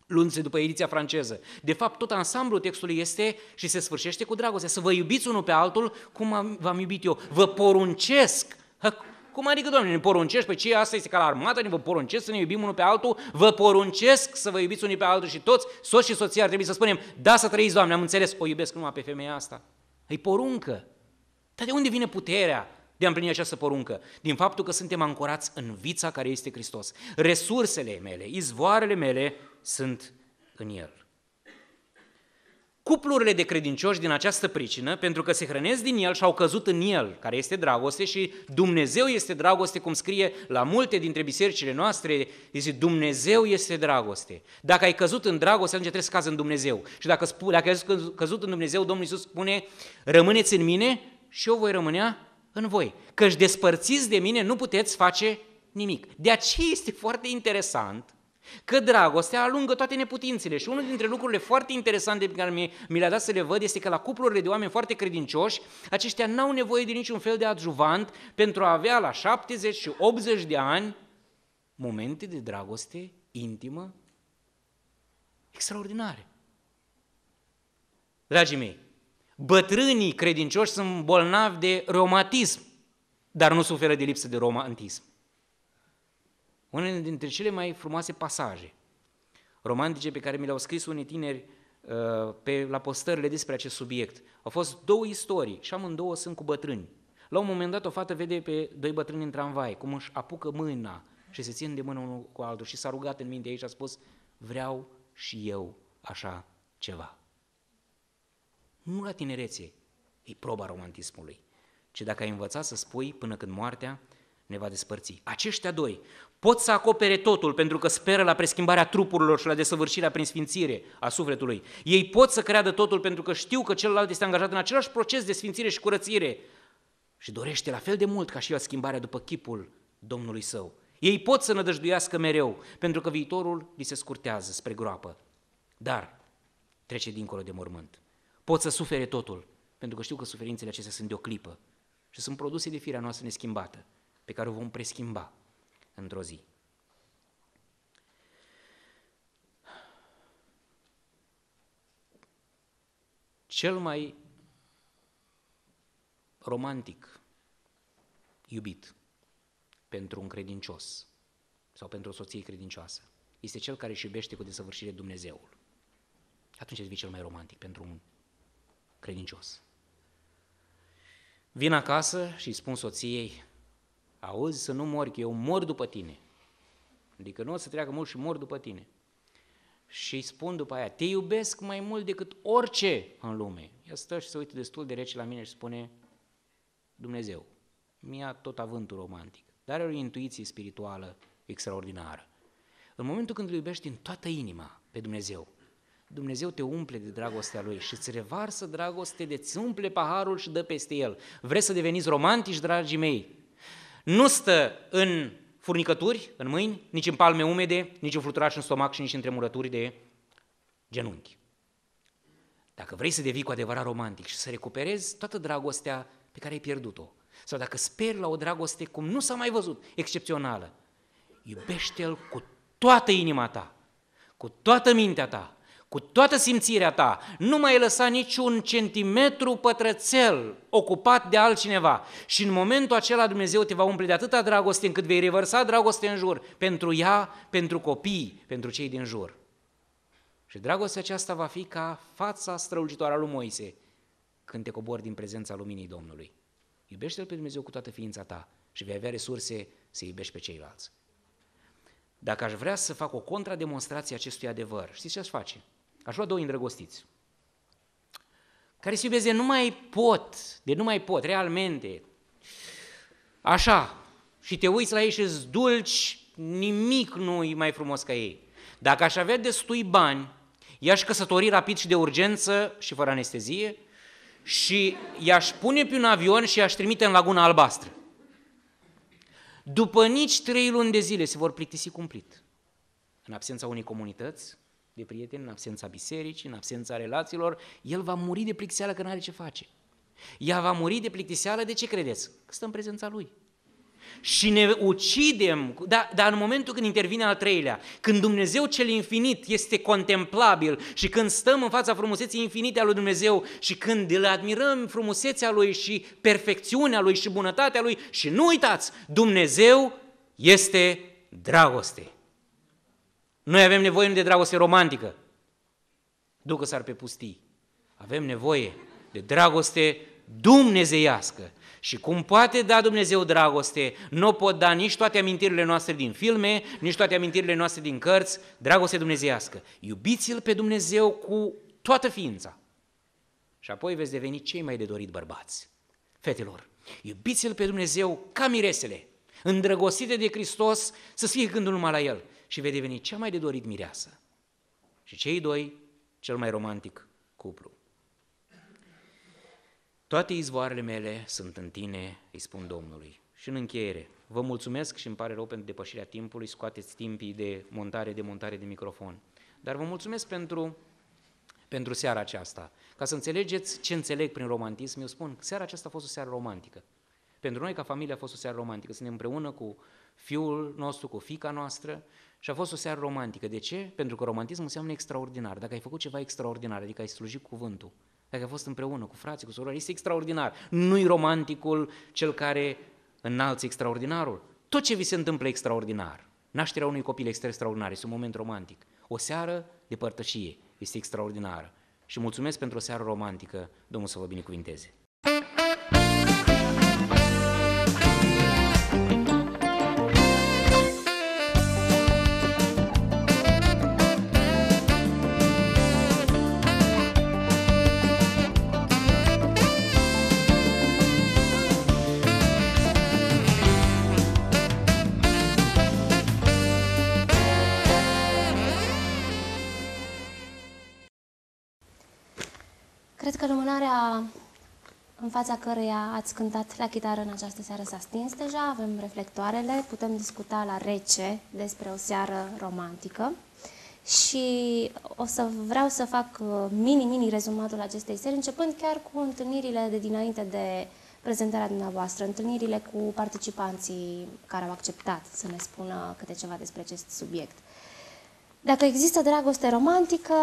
Lunțe după ediția franceză. De fapt, tot ansamblul textului este și se sfârșește cu dragoste. Să vă iubiți unul pe altul cum v-am iubit eu. Vă poruncesc cum adică, Doamne, ne poruncești? Păi ce, asta este ca la armată, ne vă poruncesc să ne iubim unul pe altul, vă poruncesc să vă iubiți unii pe altul și toți, soți și soția ar trebui să spunem, da, să trăiți, Doamne, am înțeles, o iubesc numai pe femeia asta. Îi poruncă. Dar de unde vine puterea de a împlini această poruncă? Din faptul că suntem ancorați în vița care este Hristos. Resursele mele, izvoarele mele sunt în El. Cuplurile de credincioși din această pricină, pentru că se hrănesc din el și au căzut în el, care este dragoste și Dumnezeu este dragoste, cum scrie la multe dintre bisericile noastre, zice Dumnezeu este dragoste. Dacă ai căzut în dragoste, atunci trebuie să cazi în Dumnezeu. Și dacă, dacă ai căzut în Dumnezeu, Domnul Iisus spune, rămâneți în mine și eu voi rămâne în voi. Căci despărțiți de mine nu puteți face nimic. De aceea este foarte interesant Că dragostea alungă toate neputințele și unul dintre lucrurile foarte interesante pe care mi, mi le-a dat să le văd este că la cuplurile de oameni foarte credincioși, aceștia n-au nevoie de niciun fel de adjuvant pentru a avea la 70 și 80 de ani momente de dragoste intimă extraordinare. Dragii mei, bătrânii credincioși sunt bolnavi de reumatism, dar nu suferă de lipsă de romantism unele dintre cele mai frumoase pasaje romantice pe care mi le-au scris unii tineri uh, pe, la postările despre acest subiect. Au fost două istorii și amândouă sunt cu bătrâni. La un moment dat o fată vede pe doi bătrâni în tramvai, cum își apucă mâna și se țin de mână unul cu altul și s-a rugat în minte. ei și a spus, vreau și eu așa ceva. Nu la tinerețe e proba romantismului, ci dacă ai învățat să spui până când moartea ne va despărți. Aceștia doi, pot să acopere totul pentru că speră la preschimbarea trupurilor și la desăvârșirea prin sfințire a sufletului. Ei pot să creadă totul pentru că știu că celălalt este angajat în același proces de sfințire și curățire și dorește la fel de mult ca și el schimbarea după chipul Domnului său. Ei pot să nădăjduiască mereu, pentru că viitorul li se scurtează spre groapă. Dar trece dincolo de mormânt. Pot să sufere totul, pentru că știu că suferințele acestea sunt de o clipă și sunt produse de firea noastră neschimbată, pe care o vom preschimba într-o zi. Cel mai romantic, iubit pentru un credincios sau pentru o soție credincioasă este cel care își iubește cu desăvârșire Dumnezeul. Atunci este cel mai romantic pentru un credincios. Vin acasă și spun soției, auzi să nu mori, că eu mor după tine. Adică nu o să treacă mult și mor după tine. Și spun după aia, te iubesc mai mult decât orice în lume. Ea stă și se uită destul de rece la mine și spune, Dumnezeu, mi-a tot avântul romantic, dar are o intuiție spirituală extraordinară. În momentul când îl iubești din toată inima pe Dumnezeu, Dumnezeu te umple de dragostea Lui și îți revarsă dragoste, de-ți umple paharul și dă peste el. Vreți să deveniți romantici, dragii mei? nu stă în furnicături, în mâini, nici în palme umede, nici în fluturași în stomac și nici în tremurături de genunchi. Dacă vrei să devii cu adevărat romantic și să recuperezi toată dragostea pe care ai pierdut-o, sau dacă speri la o dragoste cum nu s-a mai văzut, excepțională, iubește-l cu toată inima ta, cu toată mintea ta, cu toată simțirea ta, nu mai lăsa niciun centimetru pătrățel ocupat de altcineva. Și în momentul acela Dumnezeu te va umple de atâta dragoste încât vei revărsa dragoste în jur, pentru ea, pentru copii, pentru cei din jur. Și dragostea aceasta va fi ca fața strălucitoare a lui Moise când te cobori din prezența luminii Domnului. Iubește-L pe Dumnezeu cu toată ființa ta și vei avea resurse să iubești pe ceilalți. Dacă aș vrea să fac o contrademonstrație acestui adevăr, știți ce aș face? Aș lua două îndrăgostiți, care se iubesc de nu mai pot, de nu mai pot, realmente. Așa, și te uiți la ei și îți dulci, nimic nu e mai frumos ca ei. Dacă aș avea destui bani, i-aș căsători rapid și de urgență și fără anestezie și i-aș pune pe un avion și i-aș trimite în Laguna Albastră. După nici trei luni de zile se vor plictisi cumplit. În absența unei comunități, de prieteni, în absența bisericii, în absența relațiilor, el va muri de plictiseală că nu are ce face. Ea va muri de plictiseală, de ce credeți? Că stă în prezența lui. Și ne ucidem, da, dar da, în momentul când intervine al treilea, când Dumnezeu cel infinit este contemplabil și când stăm în fața frumuseții infinite a lui Dumnezeu și când îl admirăm frumusețea lui și perfecțiunea lui și bunătatea lui și nu uitați, Dumnezeu este dragoste. Noi avem nevoie nu de dragoste romantică, ducă s-ar pe pustii. Avem nevoie de dragoste dumnezeiască. Și cum poate da Dumnezeu dragoste, nu pot da nici toate amintirile noastre din filme, nici toate amintirile noastre din cărți, dragoste dumnezeiască. Iubiți-L pe Dumnezeu cu toată ființa. Și apoi veți deveni cei mai de dorit bărbați. Fetelor, iubiți-L pe Dumnezeu ca miresele, îndrăgostite de Hristos, să fie gândul numai la El și vei deveni cea mai de dorit mireasă. Și cei doi, cel mai romantic cuplu. Toate izvoarele mele sunt în tine, îi spun Domnului. Și în încheiere, vă mulțumesc și îmi pare rău pentru depășirea timpului, scoateți timpii de montare, de montare de microfon. Dar vă mulțumesc pentru, pentru seara aceasta. Ca să înțelegeți ce înțeleg prin romantism, eu spun că seara aceasta a fost o seară romantică. Pentru noi, ca familie, a fost o seară romantică. Suntem împreună cu fiul nostru, cu fica noastră, și a fost o seară romantică. De ce? Pentru că romantismul înseamnă extraordinar. Dacă ai făcut ceva extraordinar, adică ai slujit cuvântul, dacă ai fost împreună cu frații, cu surori, este extraordinar. Nu-i romanticul cel care înalți extraordinarul. Tot ce vi se întâmplă extraordinar, nașterea unui copil este extraordinar, este un moment romantic. O seară de părtășie este extraordinară. Și mulțumesc pentru o seară romantică, Domnul să vă binecuvinteze. Lumânarea în fața căreia ați cântat la chitară în această seară s-a stins deja, avem reflectoarele, putem discuta la rece despre o seară romantică și o să vreau să fac mini-mini uh, rezumatul acestei serii, începând chiar cu întâlnirile de dinainte de prezentarea dumneavoastră, întâlnirile cu participanții care au acceptat să ne spună câte ceva despre acest subiect. Dacă există dragoste romantică,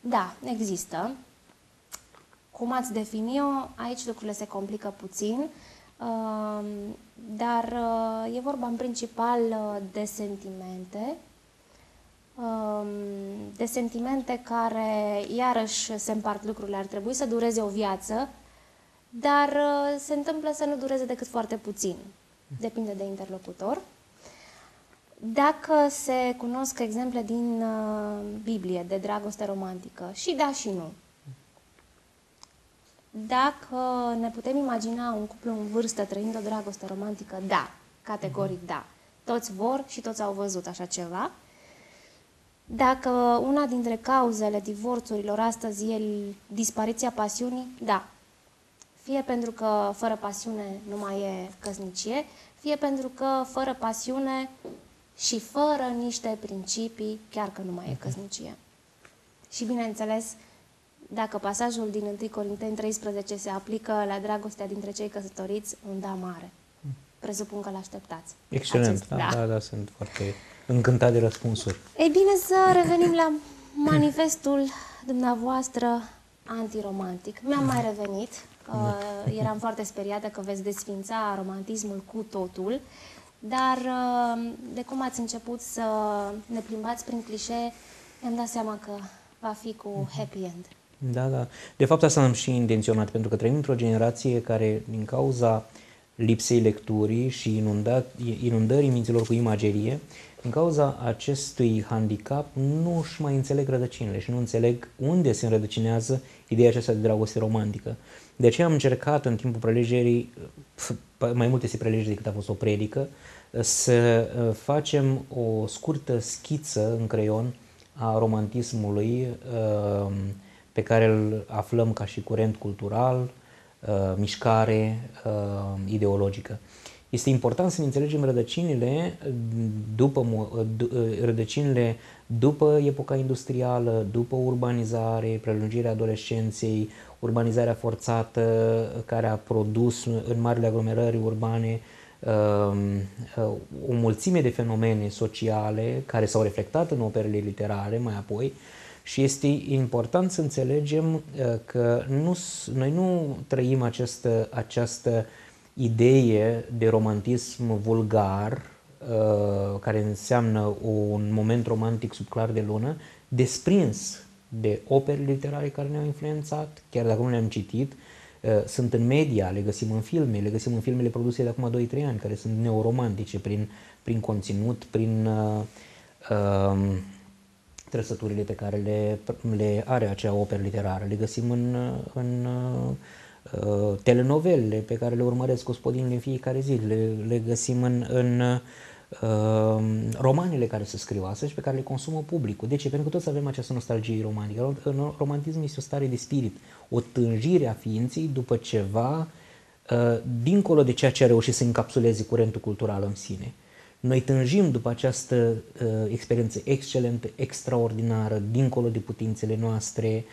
da, există. Cum ați defini-o, aici lucrurile se complică puțin, uh, dar uh, e vorba în principal uh, de sentimente, de sentimente care, iarăși, se împart lucrurile. Ar trebui să dureze o viață, dar se întâmplă să nu dureze decât foarte puțin. Depinde de interlocutor. Dacă se cunosc exemple din Biblie de dragoste romantică, și da și nu, dacă ne putem imagina un cuplu în vârstă trăind o dragoste romantică, da, categoric mhm. da. Toți vor și toți au văzut așa ceva. Dacă una dintre cauzele divorțurilor astăzi e dispariția pasiunii, da. Fie pentru că fără pasiune nu mai e căsnicie, fie pentru că fără pasiune și fără niște principii, chiar că nu mai e mhm. căsnicie. Și bineînțeles, dacă pasajul din 1 Corinteni 13 se aplică la dragostea dintre cei căsătoriți, un da mare. Hmm. Presupun că l-așteptați. Excelent, da, da, da, da, sunt foarte încântat de răspunsuri. Ei bine, să revenim la manifestul dumneavoastră antiromantic. Mi-am mai revenit, da. uh, eram foarte speriată că veți desfința romantismul cu totul, dar uh, de cum ați început să ne plimbați prin clișee, mi-am dat seama că va fi cu mhm. happy end. Da, da. De fapt, asta am și intenționat, pentru că trăim într-o generație care, din cauza lipsei lecturii și inundării minților cu imagerie, din cauza acestui handicap nu își mai înțeleg rădăcinile și nu înțeleg unde se înrădăcinează ideea aceasta de dragoste romantică. De aceea am încercat în timpul prelegerii, mai multe se prelege decât a fost o predică, să ă, facem o scurtă schiță în creion a romantismului uh, pe care îl aflăm ca și curent cultural, uh, mișcare uh, ideologică. Este important să ne înțelegem rădăcinile după, uh, rădăcinile după epoca industrială, după urbanizare, prelungirea adolescenței, urbanizarea forțată care a produs în marile aglomerări urbane um, o mulțime de fenomene sociale care s-au reflectat în operele literare mai apoi, și este important să înțelegem uh, că nu, noi nu trăim această, această idee de romantism vulgar, uh, care înseamnă un moment romantic sub clar de lună, desprins de opere literare care ne-au influențat, chiar dacă nu le-am citit, uh, sunt în media, le găsim în filme, le găsim în filmele produse de acum 2-3 ani, care sunt neoromantice prin, prin conținut, prin uh, uh, trăsăturile pe care le, le are acea operă literară. Le găsim în, în uh, telenovelele pe care le urmăresc gospodinile în fiecare zi, le, le găsim în, în uh, romanele care se scriu astăzi și pe care le consumă publicul. De ce? Pentru că toți avem această nostalgie romantică. Romantismul este o stare de spirit, o tânjire a ființei după ceva uh, dincolo de ceea ce a reușit să încapsuleze curentul cultural în sine. Noi tânjim după această uh, experiență excelentă, extraordinară, dincolo de putințele noastre,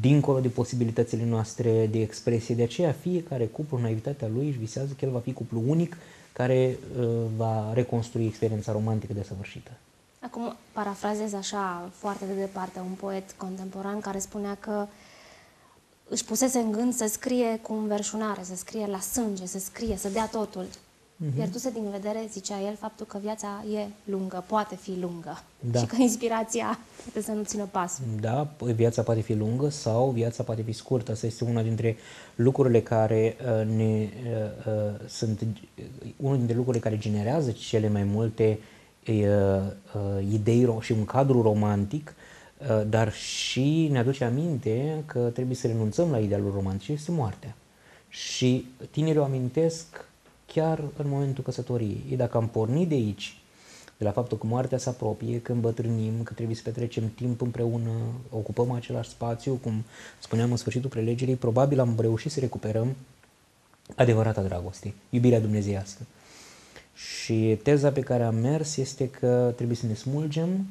dincolo de posibilitățile noastre de expresie. De aceea fiecare cuplu, naivitatea lui, își visează că el va fi cuplu unic care uh, va reconstrui experiența romantică desăvârșită. Acum parafrazez așa foarte de departe un poet contemporan care spunea că își pusese în gând să scrie cu verșunare, să scrie la sânge, să scrie, să dea totul. Uh-huh. să din vedere, zicea el, faptul că viața e lungă, poate fi lungă da. și că inspirația poate să nu țină pas. Da, păi viața poate fi lungă sau viața poate fi scurtă. Asta este una dintre lucrurile care uh, ne, uh, uh, sunt, unul dintre lucrurile care generează cele mai multe uh, uh, idei și un cadru romantic, uh, dar și ne aduce aminte că trebuie să renunțăm la idealul romantic și este moartea. Și tinerii o amintesc chiar în momentul căsătoriei. E dacă am pornit de aici, de la faptul că moartea se apropie, că îmbătrânim, că trebuie să petrecem timp împreună, ocupăm același spațiu, cum spuneam în sfârșitul prelegerii, probabil am reușit să recuperăm adevărata dragoste, iubirea dumnezeiască. Și teza pe care am mers este că trebuie să ne smulgem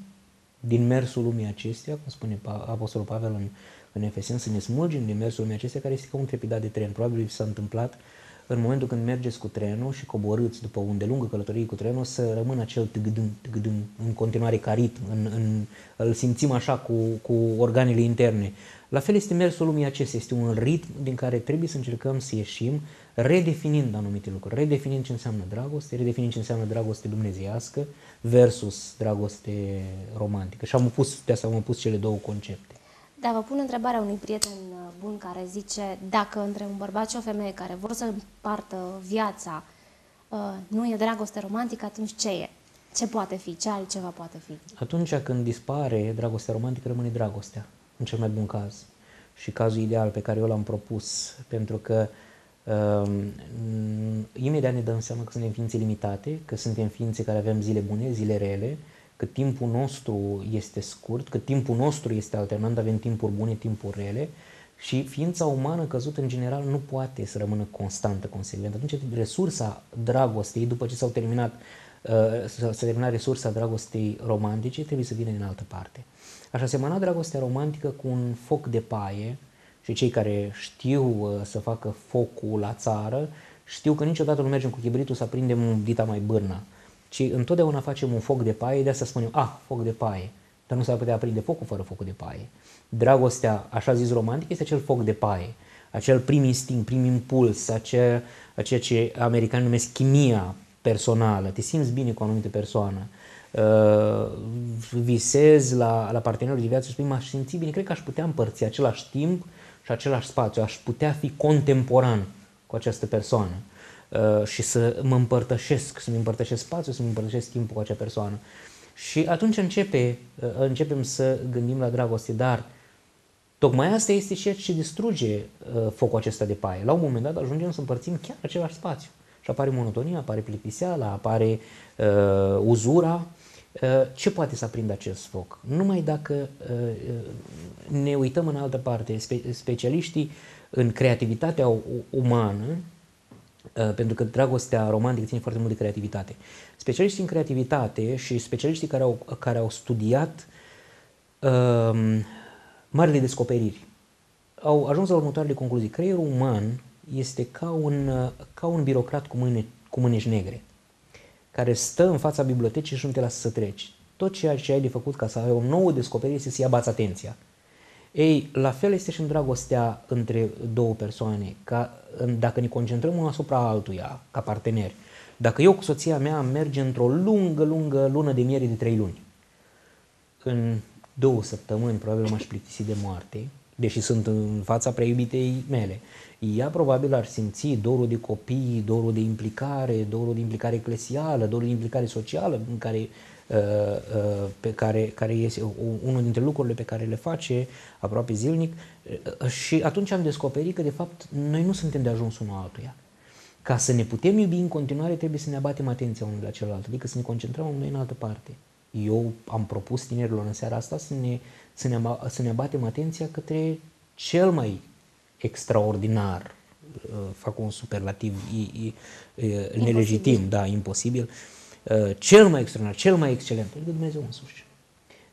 din mersul lumii acestea, cum spune Apostolul Pavel în, în Efesen, să ne smulgem din mersul lumii acestea, care este ca un trepidat de tren. Probabil s-a întâmplat uh, în momentul când mergeți cu trenul și coborâți după o îndelungă călătorie cu trenul, să rămână acel tâgdâm, tâgdâm, în continuare carit, în, în, îl simțim așa cu, cu organele interne. La fel este mersul lumii acesta, este un ritm din care trebuie să încercăm să ieșim, redefinind anumite lucruri, redefinind ce înseamnă dragoste, redefinind ce înseamnă dragoste dumnezeiască versus dragoste romantică. Și am pus, de asta am pus cele două concepte. Dar vă pun întrebarea unui prieten uh, bun care zice dacă între un bărbat și o femeie care vor să împartă viața uh, nu e dragoste romantică, atunci ce e? Ce poate fi? Ce altceva poate fi? Atunci când dispare dragostea romantică, rămâne dragostea, în cel mai bun caz. Și cazul ideal pe care eu l-am propus, pentru că um, imediat ne dăm seama că suntem ființe limitate, că suntem ființe care avem zile bune, zile rele, uh, că timpul nostru este scurt, că timpul nostru este alternant, avem timpuri bune, timpuri rele și ființa umană căzută în general nu poate să rămână constantă, consecventă. Atunci resursa dragostei, după ce s-au terminat uh, s terminat resursa dragostei romantice, trebuie să vină în altă parte. Așa semăna dragostea romantică cu un foc de paie și cei care știu uh, să facă focul la țară știu că niciodată nu mergem cu chibritul să aprindem dita mai bârna ci întotdeauna facem un foc de paie, de asta spunem, ah, foc de paie, dar nu s-ar putea aprinde focul fără focul de paie. Dragostea, așa zis romantic, este acel foc de paie, acel prim instinct, prim impuls, acel, ceea ce americanii numesc chimia personală, te simți bine cu o anumită persoană, uh, visezi la, la partenerul de viață și spui, m-aș simți bine, cred că aș putea împărți același timp și același spațiu, aș putea fi contemporan cu această persoană. Uh, și să mă împărtășesc, să-mi împărtășesc spațiu, să-mi împărtășesc timpul cu acea persoană. Și atunci începe, uh, începem să gândim la dragoste, dar tocmai asta este ceea ce distruge uh, focul acesta de paie. La un moment dat ajungem să împărțim chiar același spațiu. Și apare monotonia, apare plictiseala, apare uh, uzura. Uh, ce poate să aprindă acest foc? Numai dacă uh, ne uităm în altă parte, spe- specialiștii în creativitatea umană Uh, pentru că dragostea romantică ține foarte mult de creativitate. Specialiștii în creativitate și specialiștii care au, care au studiat um, marile descoperiri au ajuns la următoarele concluzii. Creierul uman este ca un, ca un birocrat cu, mâine, cu mâneci negre, care stă în fața bibliotecii și nu te lasă să treci. Tot ceea ce ai de făcut ca să ai o nouă descoperire este să-ți ia atenția. Ei, la fel este și în dragostea între două persoane, ca, dacă ne concentrăm asupra altuia, ca parteneri. Dacă eu cu soția mea merge într-o lungă, lungă lună de miere de trei luni, în două săptămâni probabil m-aș plictisi de moarte, deși sunt în fața preiubitei mele. Ea probabil ar simți dorul de copii, dorul de implicare, dorul de implicare eclesială, dorul de implicare socială în care Uh, uh, pe care, care este unul dintre lucrurile pe care le face aproape zilnic uh, și atunci am descoperit că de fapt noi nu suntem de ajuns unul altuia. Ca să ne putem iubi în continuare trebuie să ne abatem atenția unul la celălalt, adică să ne concentrăm unul în altă parte. Eu am propus tinerilor în seara asta să ne, să ne, să ne abatem atenția către cel mai extraordinar, fac un superlativ e, e, nelegitim, da, imposibil, uh, Uh, cel mai extraordinar, cel mai excelent, adică Dumnezeu însuși.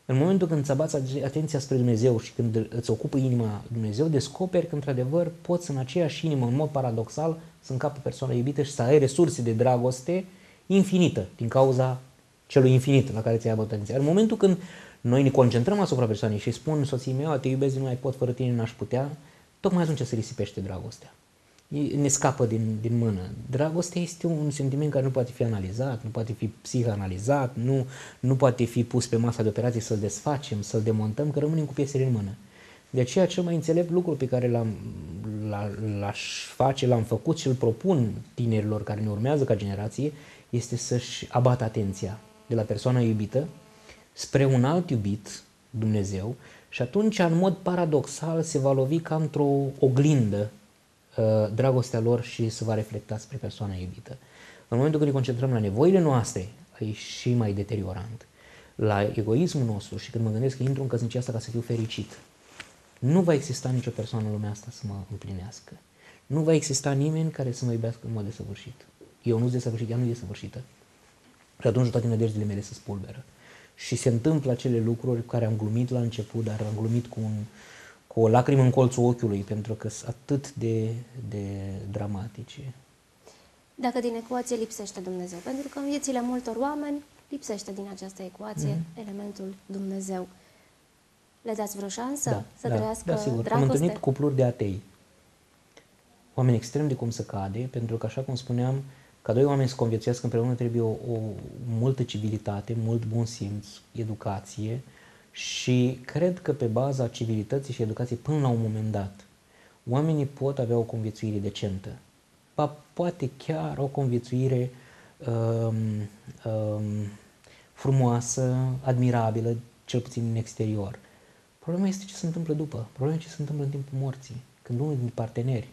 În momentul când îți abați atenția spre Dumnezeu și când îți ocupă inima Dumnezeu, descoperi că într-adevăr poți în aceeași inimă, în mod paradoxal, să încapă persoana iubită și să ai resurse de dragoste infinită din cauza celui infinit la care ți-ai abat atenția. În momentul când noi ne concentrăm asupra persoanei și spun soții mea, te iubesc, nu mai pot fără tine, n-aș putea, tocmai atunci se risipește dragostea ne scapă din, din mână. Dragostea este un sentiment care nu poate fi analizat, nu poate fi psihanalizat, nu, nu poate fi pus pe masa de operație să-l desfacem, să-l demontăm, că rămânem cu piesele în mână. De aceea cel mai înțelept lucru pe care l-am, l-aș face, l-am făcut și îl propun tinerilor care ne urmează ca generație, este să-și abată atenția de la persoana iubită spre un alt iubit, Dumnezeu, și atunci, în mod paradoxal, se va lovi ca într-o oglindă Uh, dragostea lor și se va reflecta spre persoana iubită. În momentul când ne concentrăm la nevoile noastre, e și mai deteriorant. La egoismul nostru și când mă gândesc că intru în căsnicia asta ca să fiu fericit, nu va exista nicio persoană în lumea asta să mă împlinească. Nu va exista nimeni care să mă iubească în mod desăvârșit. Eu nu sunt desăvârșit, ea nu e desăvârșită. Și atunci toate nădejdele mele se spulberă. Și se întâmplă acele lucruri care am glumit la început, dar am glumit cu un, cu o lacrimă în colțul ochiului, pentru că sunt atât de, de dramatice. Dacă din ecuație lipsește Dumnezeu, pentru că în viețile multor oameni lipsește din această ecuație mm elementul Dumnezeu. Le dați vreo șansă da, să da, trăiască da, sigur. dragoste? Am întâlnit cupluri de atei. Oameni extrem de cum să cade, pentru că, așa cum spuneam, ca doi oameni să conviețuiască împreună trebuie o, o multă civilitate, mult bun simț, educație, uh, și cred că pe baza civilității și educației, până la un moment dat, oamenii pot avea o conviețuire decentă. Pa, poate chiar o conviețuire um, um, frumoasă, admirabilă, cel puțin în exterior. Problema este ce se întâmplă după. Problema este ce se întâmplă în timpul morții. Când unul din parteneri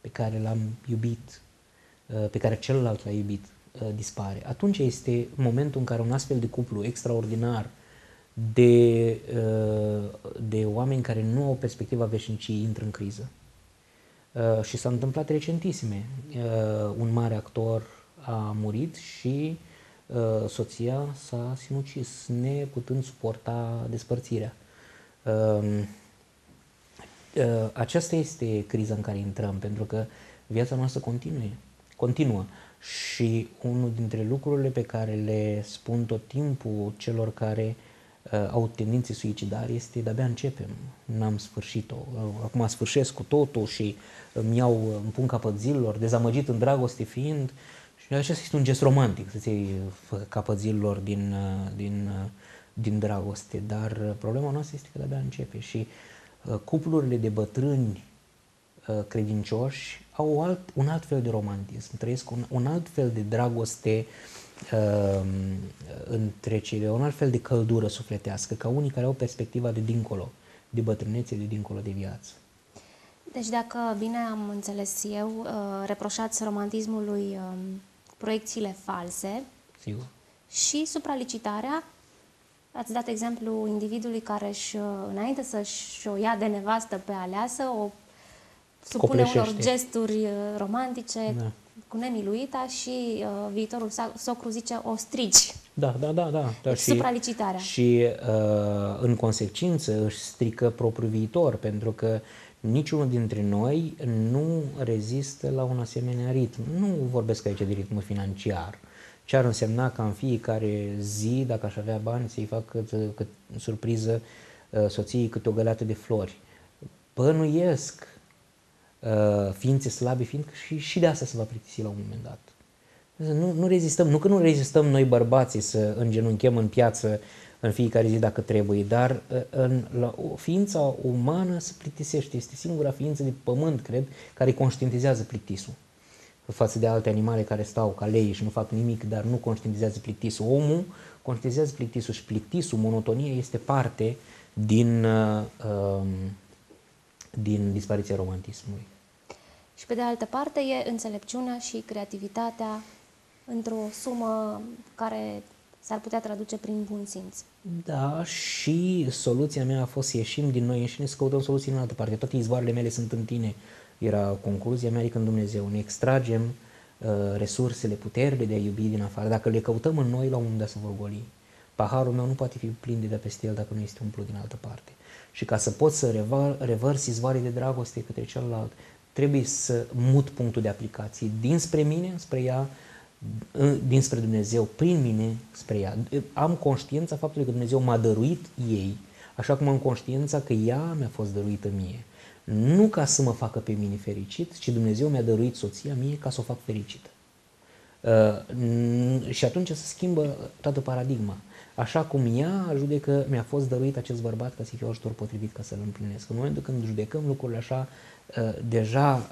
pe care l-am iubit, uh, pe care celălalt l-a iubit, uh, dispare. Atunci este momentul în care un astfel de cuplu extraordinar uh, de, uh, de oameni care nu au perspectiva veșniciei intră în criză. Uh, și s-a întâmplat recentisime. Uh, un mare actor a murit și soția s-a sinucis, neputând suporta despărțirea. Um, aceasta este criza în care intrăm, pentru că viața noastră continue, continuă. Și unul dintre lucrurile pe care le spun tot timpul celor care uh, Uh, au tendințe suicidare este de-abia începem, n-am sfârșit-o. Uh, acum sfârșesc cu totul și îmi iau, uh, în pun capăt zilor, dezamăgit în dragoste fiind și acesta este un gest romantic, să-ți iei capăt zilor din, din, din dragoste, dar problema noastră este că de-abia începe și cuplurile de bătrâni credincioși au alt, un alt fel de romantism, trăiesc un, un alt fel de dragoste uh, uh, ehm, în trecere, un alt fel de căldură sufletească, ca unii care au perspectiva de dincolo, de bătrânețe, de dincolo de viață. Deci dacă bine am înțeles eu, uh, reproșați romantismului um, proiecțiile false Sigur. și supralicitarea. Ați dat exemplu individului care își, uh, înainte să-și o ia de nevastă pe aleasă, o supune unor gesturi uh, romantice, da cu nemiluita și uh, viitorul socru zice o strigi. Da, da, da. da. da și, supralicitarea. Și uh, în consecință își strică propriul viitor, pentru că niciunul dintre noi nu rezistă la un asemenea ritm. Nu vorbesc aici de ritmul financiar, ce ar însemna ca în fiecare zi, dacă aș avea bani, să-i fac cât, cât surpriză uh, soției câte o găleată de flori. Bănuiesc Uh, ființe slabe fiindcă și, și de asta se va plictisi la un moment dat. Nu, nu rezistăm, nu că nu rezistăm noi bărbații să îngenunchem în piață în fiecare zi dacă trebuie, dar uh, în, la, ființa umană se plictisește. Este singura ființă de pământ, cred, care conștientizează plictisul față de alte animale care stau ca lei și nu fac nimic, dar nu conștientizează plictisul. Omul conștientizează plictisul și plictisul, monotonia, este parte din uh, um, din dispariția romantismului. Și pe de altă parte e înțelepciunea și creativitatea într-o sumă care s-ar putea traduce prin bun simț. Da, și soluția mea a fost să ieșim din noi înșine, să căutăm soluții în altă parte. Toate izvoarele mele sunt în tine. Era concluzia mea, adică în Dumnezeu. Ne extragem uh, resursele, puterile de a iubi din afară. Dacă le căutăm în noi, la un moment dat se vor goli. Paharul meu nu poate fi plin de, de peste el dacă nu este umplut din altă parte. Și ca să poți să revar, revărsi izvoare de dragoste către celălalt, trebuie să mut punctul de aplicație dinspre mine, spre ea, dinspre Dumnezeu, prin mine, spre ea. Am conștiința faptului că Dumnezeu m-a dăruit ei, așa cum am conștiința că ea mi-a fost dăruită mie. Nu ca să mă facă pe mine fericit, ci Dumnezeu mi-a dăruit soția mie ca să o fac fericită. Uh, și atunci se schimbă toată paradigma așa cum ea judecă, mi-a fost dăruit acest bărbat ca să fie ajutor potrivit ca să-l împlinesc. În momentul când judecăm lucrurile așa, ă, deja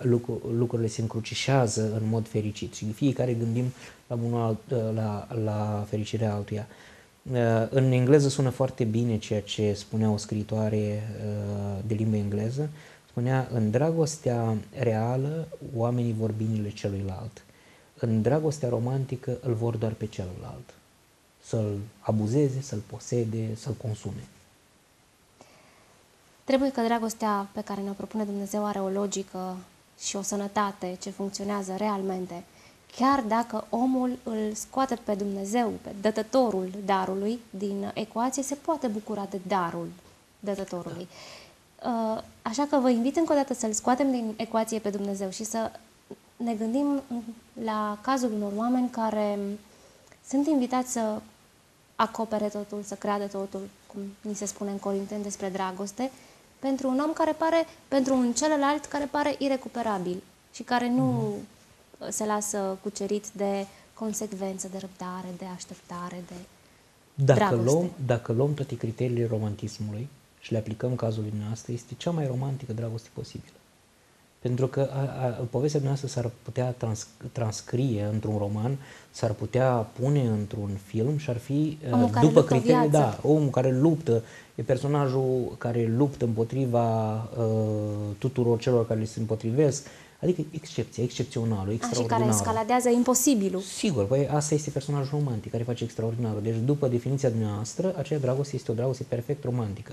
lucrurile se încrucișează în mod fericit și fiecare gândim la, unul ă, la, la fericirea altuia. Ă, în engleză sună foarte bine ceea ce spunea o scritoare de limbă engleză. Spunea, în dragostea reală, oamenii vor binele celuilalt. În dragostea romantică, îl vor doar pe celălalt să-l abuzeze, să-l posede, să-l consume. Trebuie că dragostea pe care ne-o propune Dumnezeu are o logică și o sănătate ce funcționează realmente, chiar dacă omul îl scoate pe Dumnezeu, pe dătătorul darului din ecuație, se poate bucura de darul dătătorului. Da. Uh, așa că vă invit încă o dată să-l scoatem din ecuație pe Dumnezeu și să ne gândim la cazul unor oameni care sunt invitați să acopere totul, să creadă totul, cum ni se spune în Corinten despre dragoste, pentru un om care pare, pentru un celălalt care pare irecuperabil și care nu mm. se lasă cucerit de consecvență, de răbdare, de așteptare, de dacă dragoste. Luăm, dacă luăm toate criteriile romantismului și le aplicăm cazului noastră, este cea mai romantică dragoste posibilă. Pentru că a, a, povestea noastră s-ar putea trans, transcrie într-un roman, s-ar putea pune într-un film și ar fi, uh, omul după criterii, da, omul care luptă, e personajul care luptă împotriva uh, tuturor celor care le se împotrivesc, Adică excepția, excepțională, extraordinară. Și care escaladează imposibilul. Sigur, păi asta este personajul romantic care face extraordinarul. Deci, după definiția dumneavoastră, acea dragoste este o dragoste perfect romantică.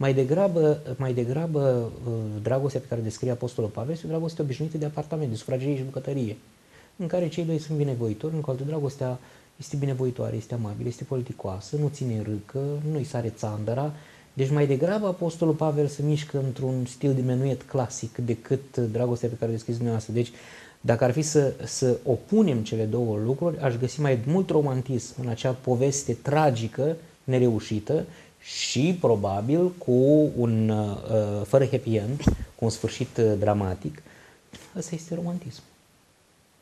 Mai degrabă, mai degrabă uh, dragostea pe care descrie Apostolul Pavel este o dragoste obișnuită de apartament, de sufragerie și bucătărie, în care cei doi sunt binevoitori, în care dragostea este binevoitoare, este amabilă, este politicoasă, nu ține râcă, nu-i sare țandăra. Deci mai degrabă Apostolul Pavel se mișcă într-un stil de menuet clasic decât dragostea pe care o descrie dumneavoastră. Deci dacă ar fi să, să opunem cele două lucruri, aș găsi mai mult romantism în acea poveste tragică, nereușită și probabil cu un, uh, fără happy end, cu un sfârșit uh, dramatic, ăsta este romantism.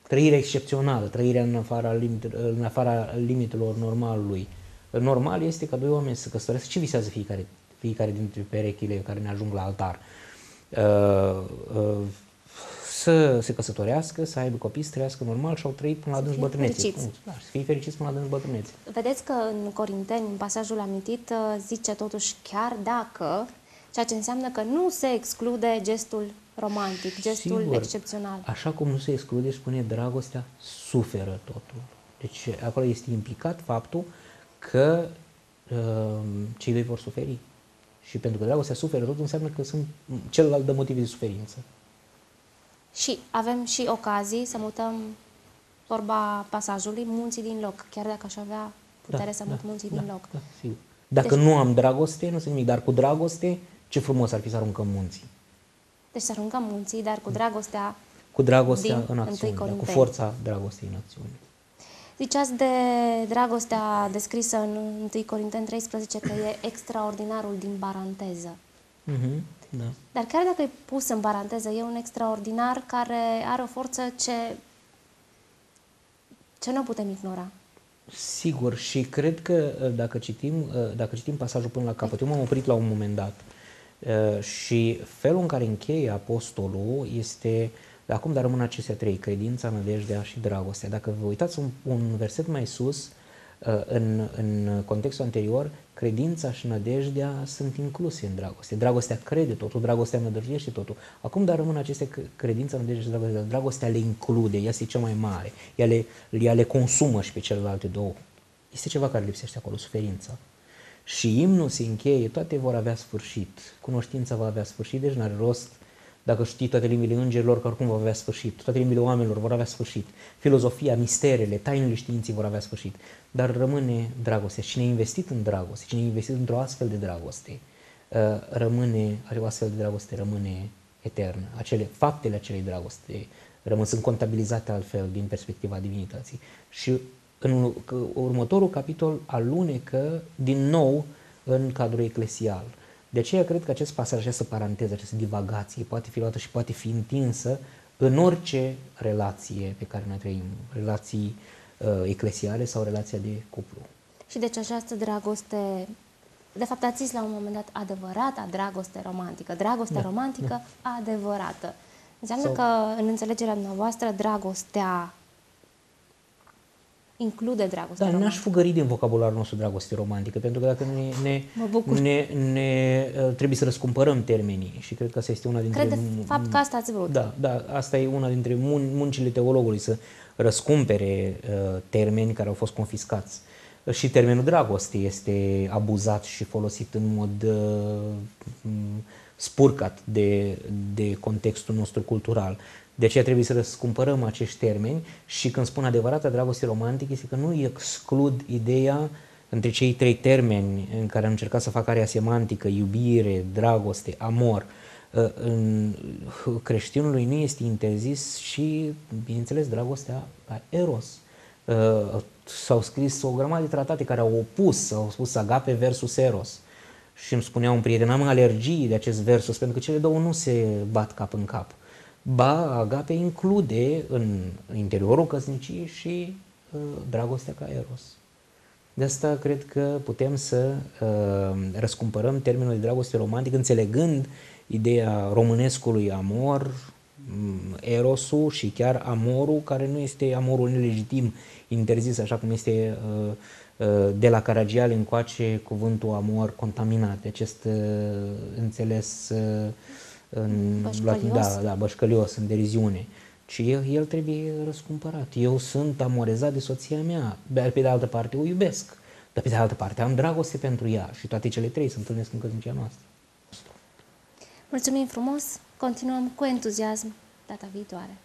Trăirea excepțională, trăirea în afara, limit, în afara limitelor normalului. Normal este ca doi oameni să căsătoresc. Ce visează fiecare, fiecare dintre perechile care ne ajung la altar? Uh, uh, să se căsătorească, să aibă copii, să trăiască normal și au trăit până la adânci bătrânețe. Da, să fie fericiți până la adânci bătrânețe. Vedeți că în Corinteni, în pasajul amintit, uh, zice totuși chiar dacă, ceea ce înseamnă că nu se exclude gestul romantic, gestul Sigur, excepțional. Așa cum nu se exclude, spune dragostea, suferă totul. Deci acolo este implicat faptul că uh, cei doi vor suferi. Și pentru că dragostea suferă totul, înseamnă că sunt celălalt de motive de suferință. Și avem și ocazii să mutăm vorba pasajului, munții din loc, chiar dacă aș avea putere da, să da, mut da, munții da, din loc. Da, sigur. Dacă deci, nu am dragoste, nu se nimic, dar cu dragoste, ce frumos ar fi să aruncăm munții. Deci să aruncăm munții, dar cu da. dragostea cu dragostea din în acțiune, da, cu forța dragostei în acțiune. Ziceați de dragostea descrisă în 1 Corinteni 13 că e extraordinarul din paranteză. Uh-huh. Mhm. Da. Dar chiar dacă e pus în paranteză, e un extraordinar care are o forță ce, ce nu putem ignora. Sigur, și cred că ă, dacă citim, ă, dacă citim pasajul până la capăt, eu m-am oprit la un moment dat ă, și felul în care încheie apostolul este acum dar rămân acestea trei, credința, nădejdea și dragostea. Dacă vă uitați un, un verset mai sus, Uh, în, în contextul anterior, credința și nădejdea sunt incluse în dragoste. Dragostea crede totul, dragostea nădăjduiește totul. Acum, dar rămân aceste credința, nădejdea și dragostea. Dragostea le include, ea este cea mai mare, ea le, ea le consumă și pe celelalte două. Este ceva care lipsește acolo, suferința. Și imnul se încheie, toate vor avea sfârșit, cunoștința va avea sfârșit, deci n-are rost dacă știi toate limbile îngerilor, că oricum vor avea sfârșit, toate limbile oamenilor vor avea sfârșit, filozofia, misterele, tainele științii vor avea sfârșit, dar rămâne dragostea. Cine a investit în dragoste, cine a investit într-o astfel de dragoste, uh, rămâne, o astfel de dragoste rămâne eternă. Acele, faptele acelei dragoste rămân, sunt contabilizate altfel din perspectiva divinității. Și în următorul capitol alunecă din nou în cadrul eclesial de aceea cred că acest pasaj, această paranteză, această divagație poate fi luată și poate fi întinsă în orice relație pe care noi trăim, relații uh, eclesiale sau relația de cuplu. Și deci această dragoste, de fapt ați zis la un moment dat adevărata dragoste romantică, dragoste da, romantică da. adevărată. Înseamnă sau... că în înțelegerea noastră dragostea include dragostea Dar romantică. n-aș fugări din vocabularul nostru dragoste romantică, pentru că dacă ne, ne, ne, ne uh, trebuie să răscumpărăm termenii și cred că asta este una dintre... Cred de fapt că asta ați vrut. Da, da, asta e una dintre mun- muncile teologului, să răscumpere uh, termeni care au fost confiscați. Și termenul dragoste este abuzat și folosit în mod uh, spurcat de, de contextul nostru cultural de aceea trebuie să răscumpărăm acești termeni și când spun adevărata dragoste romantică este că nu exclud ideea între cei trei termeni în care am încercat să fac area semantică, iubire, dragoste, amor, ă, în creștinului nu este interzis și, bineînțeles, dragostea la eros. Ă, s-au scris o grămadă de tratate care au opus, au spus agape versus eros. Și îmi spunea un prieten, am alergii de acest versus, pentru că cele două nu se bat cap în cap. Ba, agape include în interiorul căsniciei și uh, dragostea ca eros. De asta cred că putem să uh, răscumpărăm termenul de dragoste romantic înțelegând ideea românescului amor, mm, erosul și chiar amorul, care nu este amorul nelegitim interzis, așa cum este uh, uh, de la Caragiale încoace cuvântul amor contaminat, acest uh, înțeles uh, în, bășcălios? La, da, da, bășcălios, în deriziune. Ci el, el trebuie răscumpărat. Eu sunt amorezat de soția mea, dar pe de altă parte o iubesc. Dar pe de altă parte am dragoste pentru ea și toate cele trei se întâlnesc în căsnicia noastră. Mulțumim frumos! Continuăm cu entuziasm data viitoare.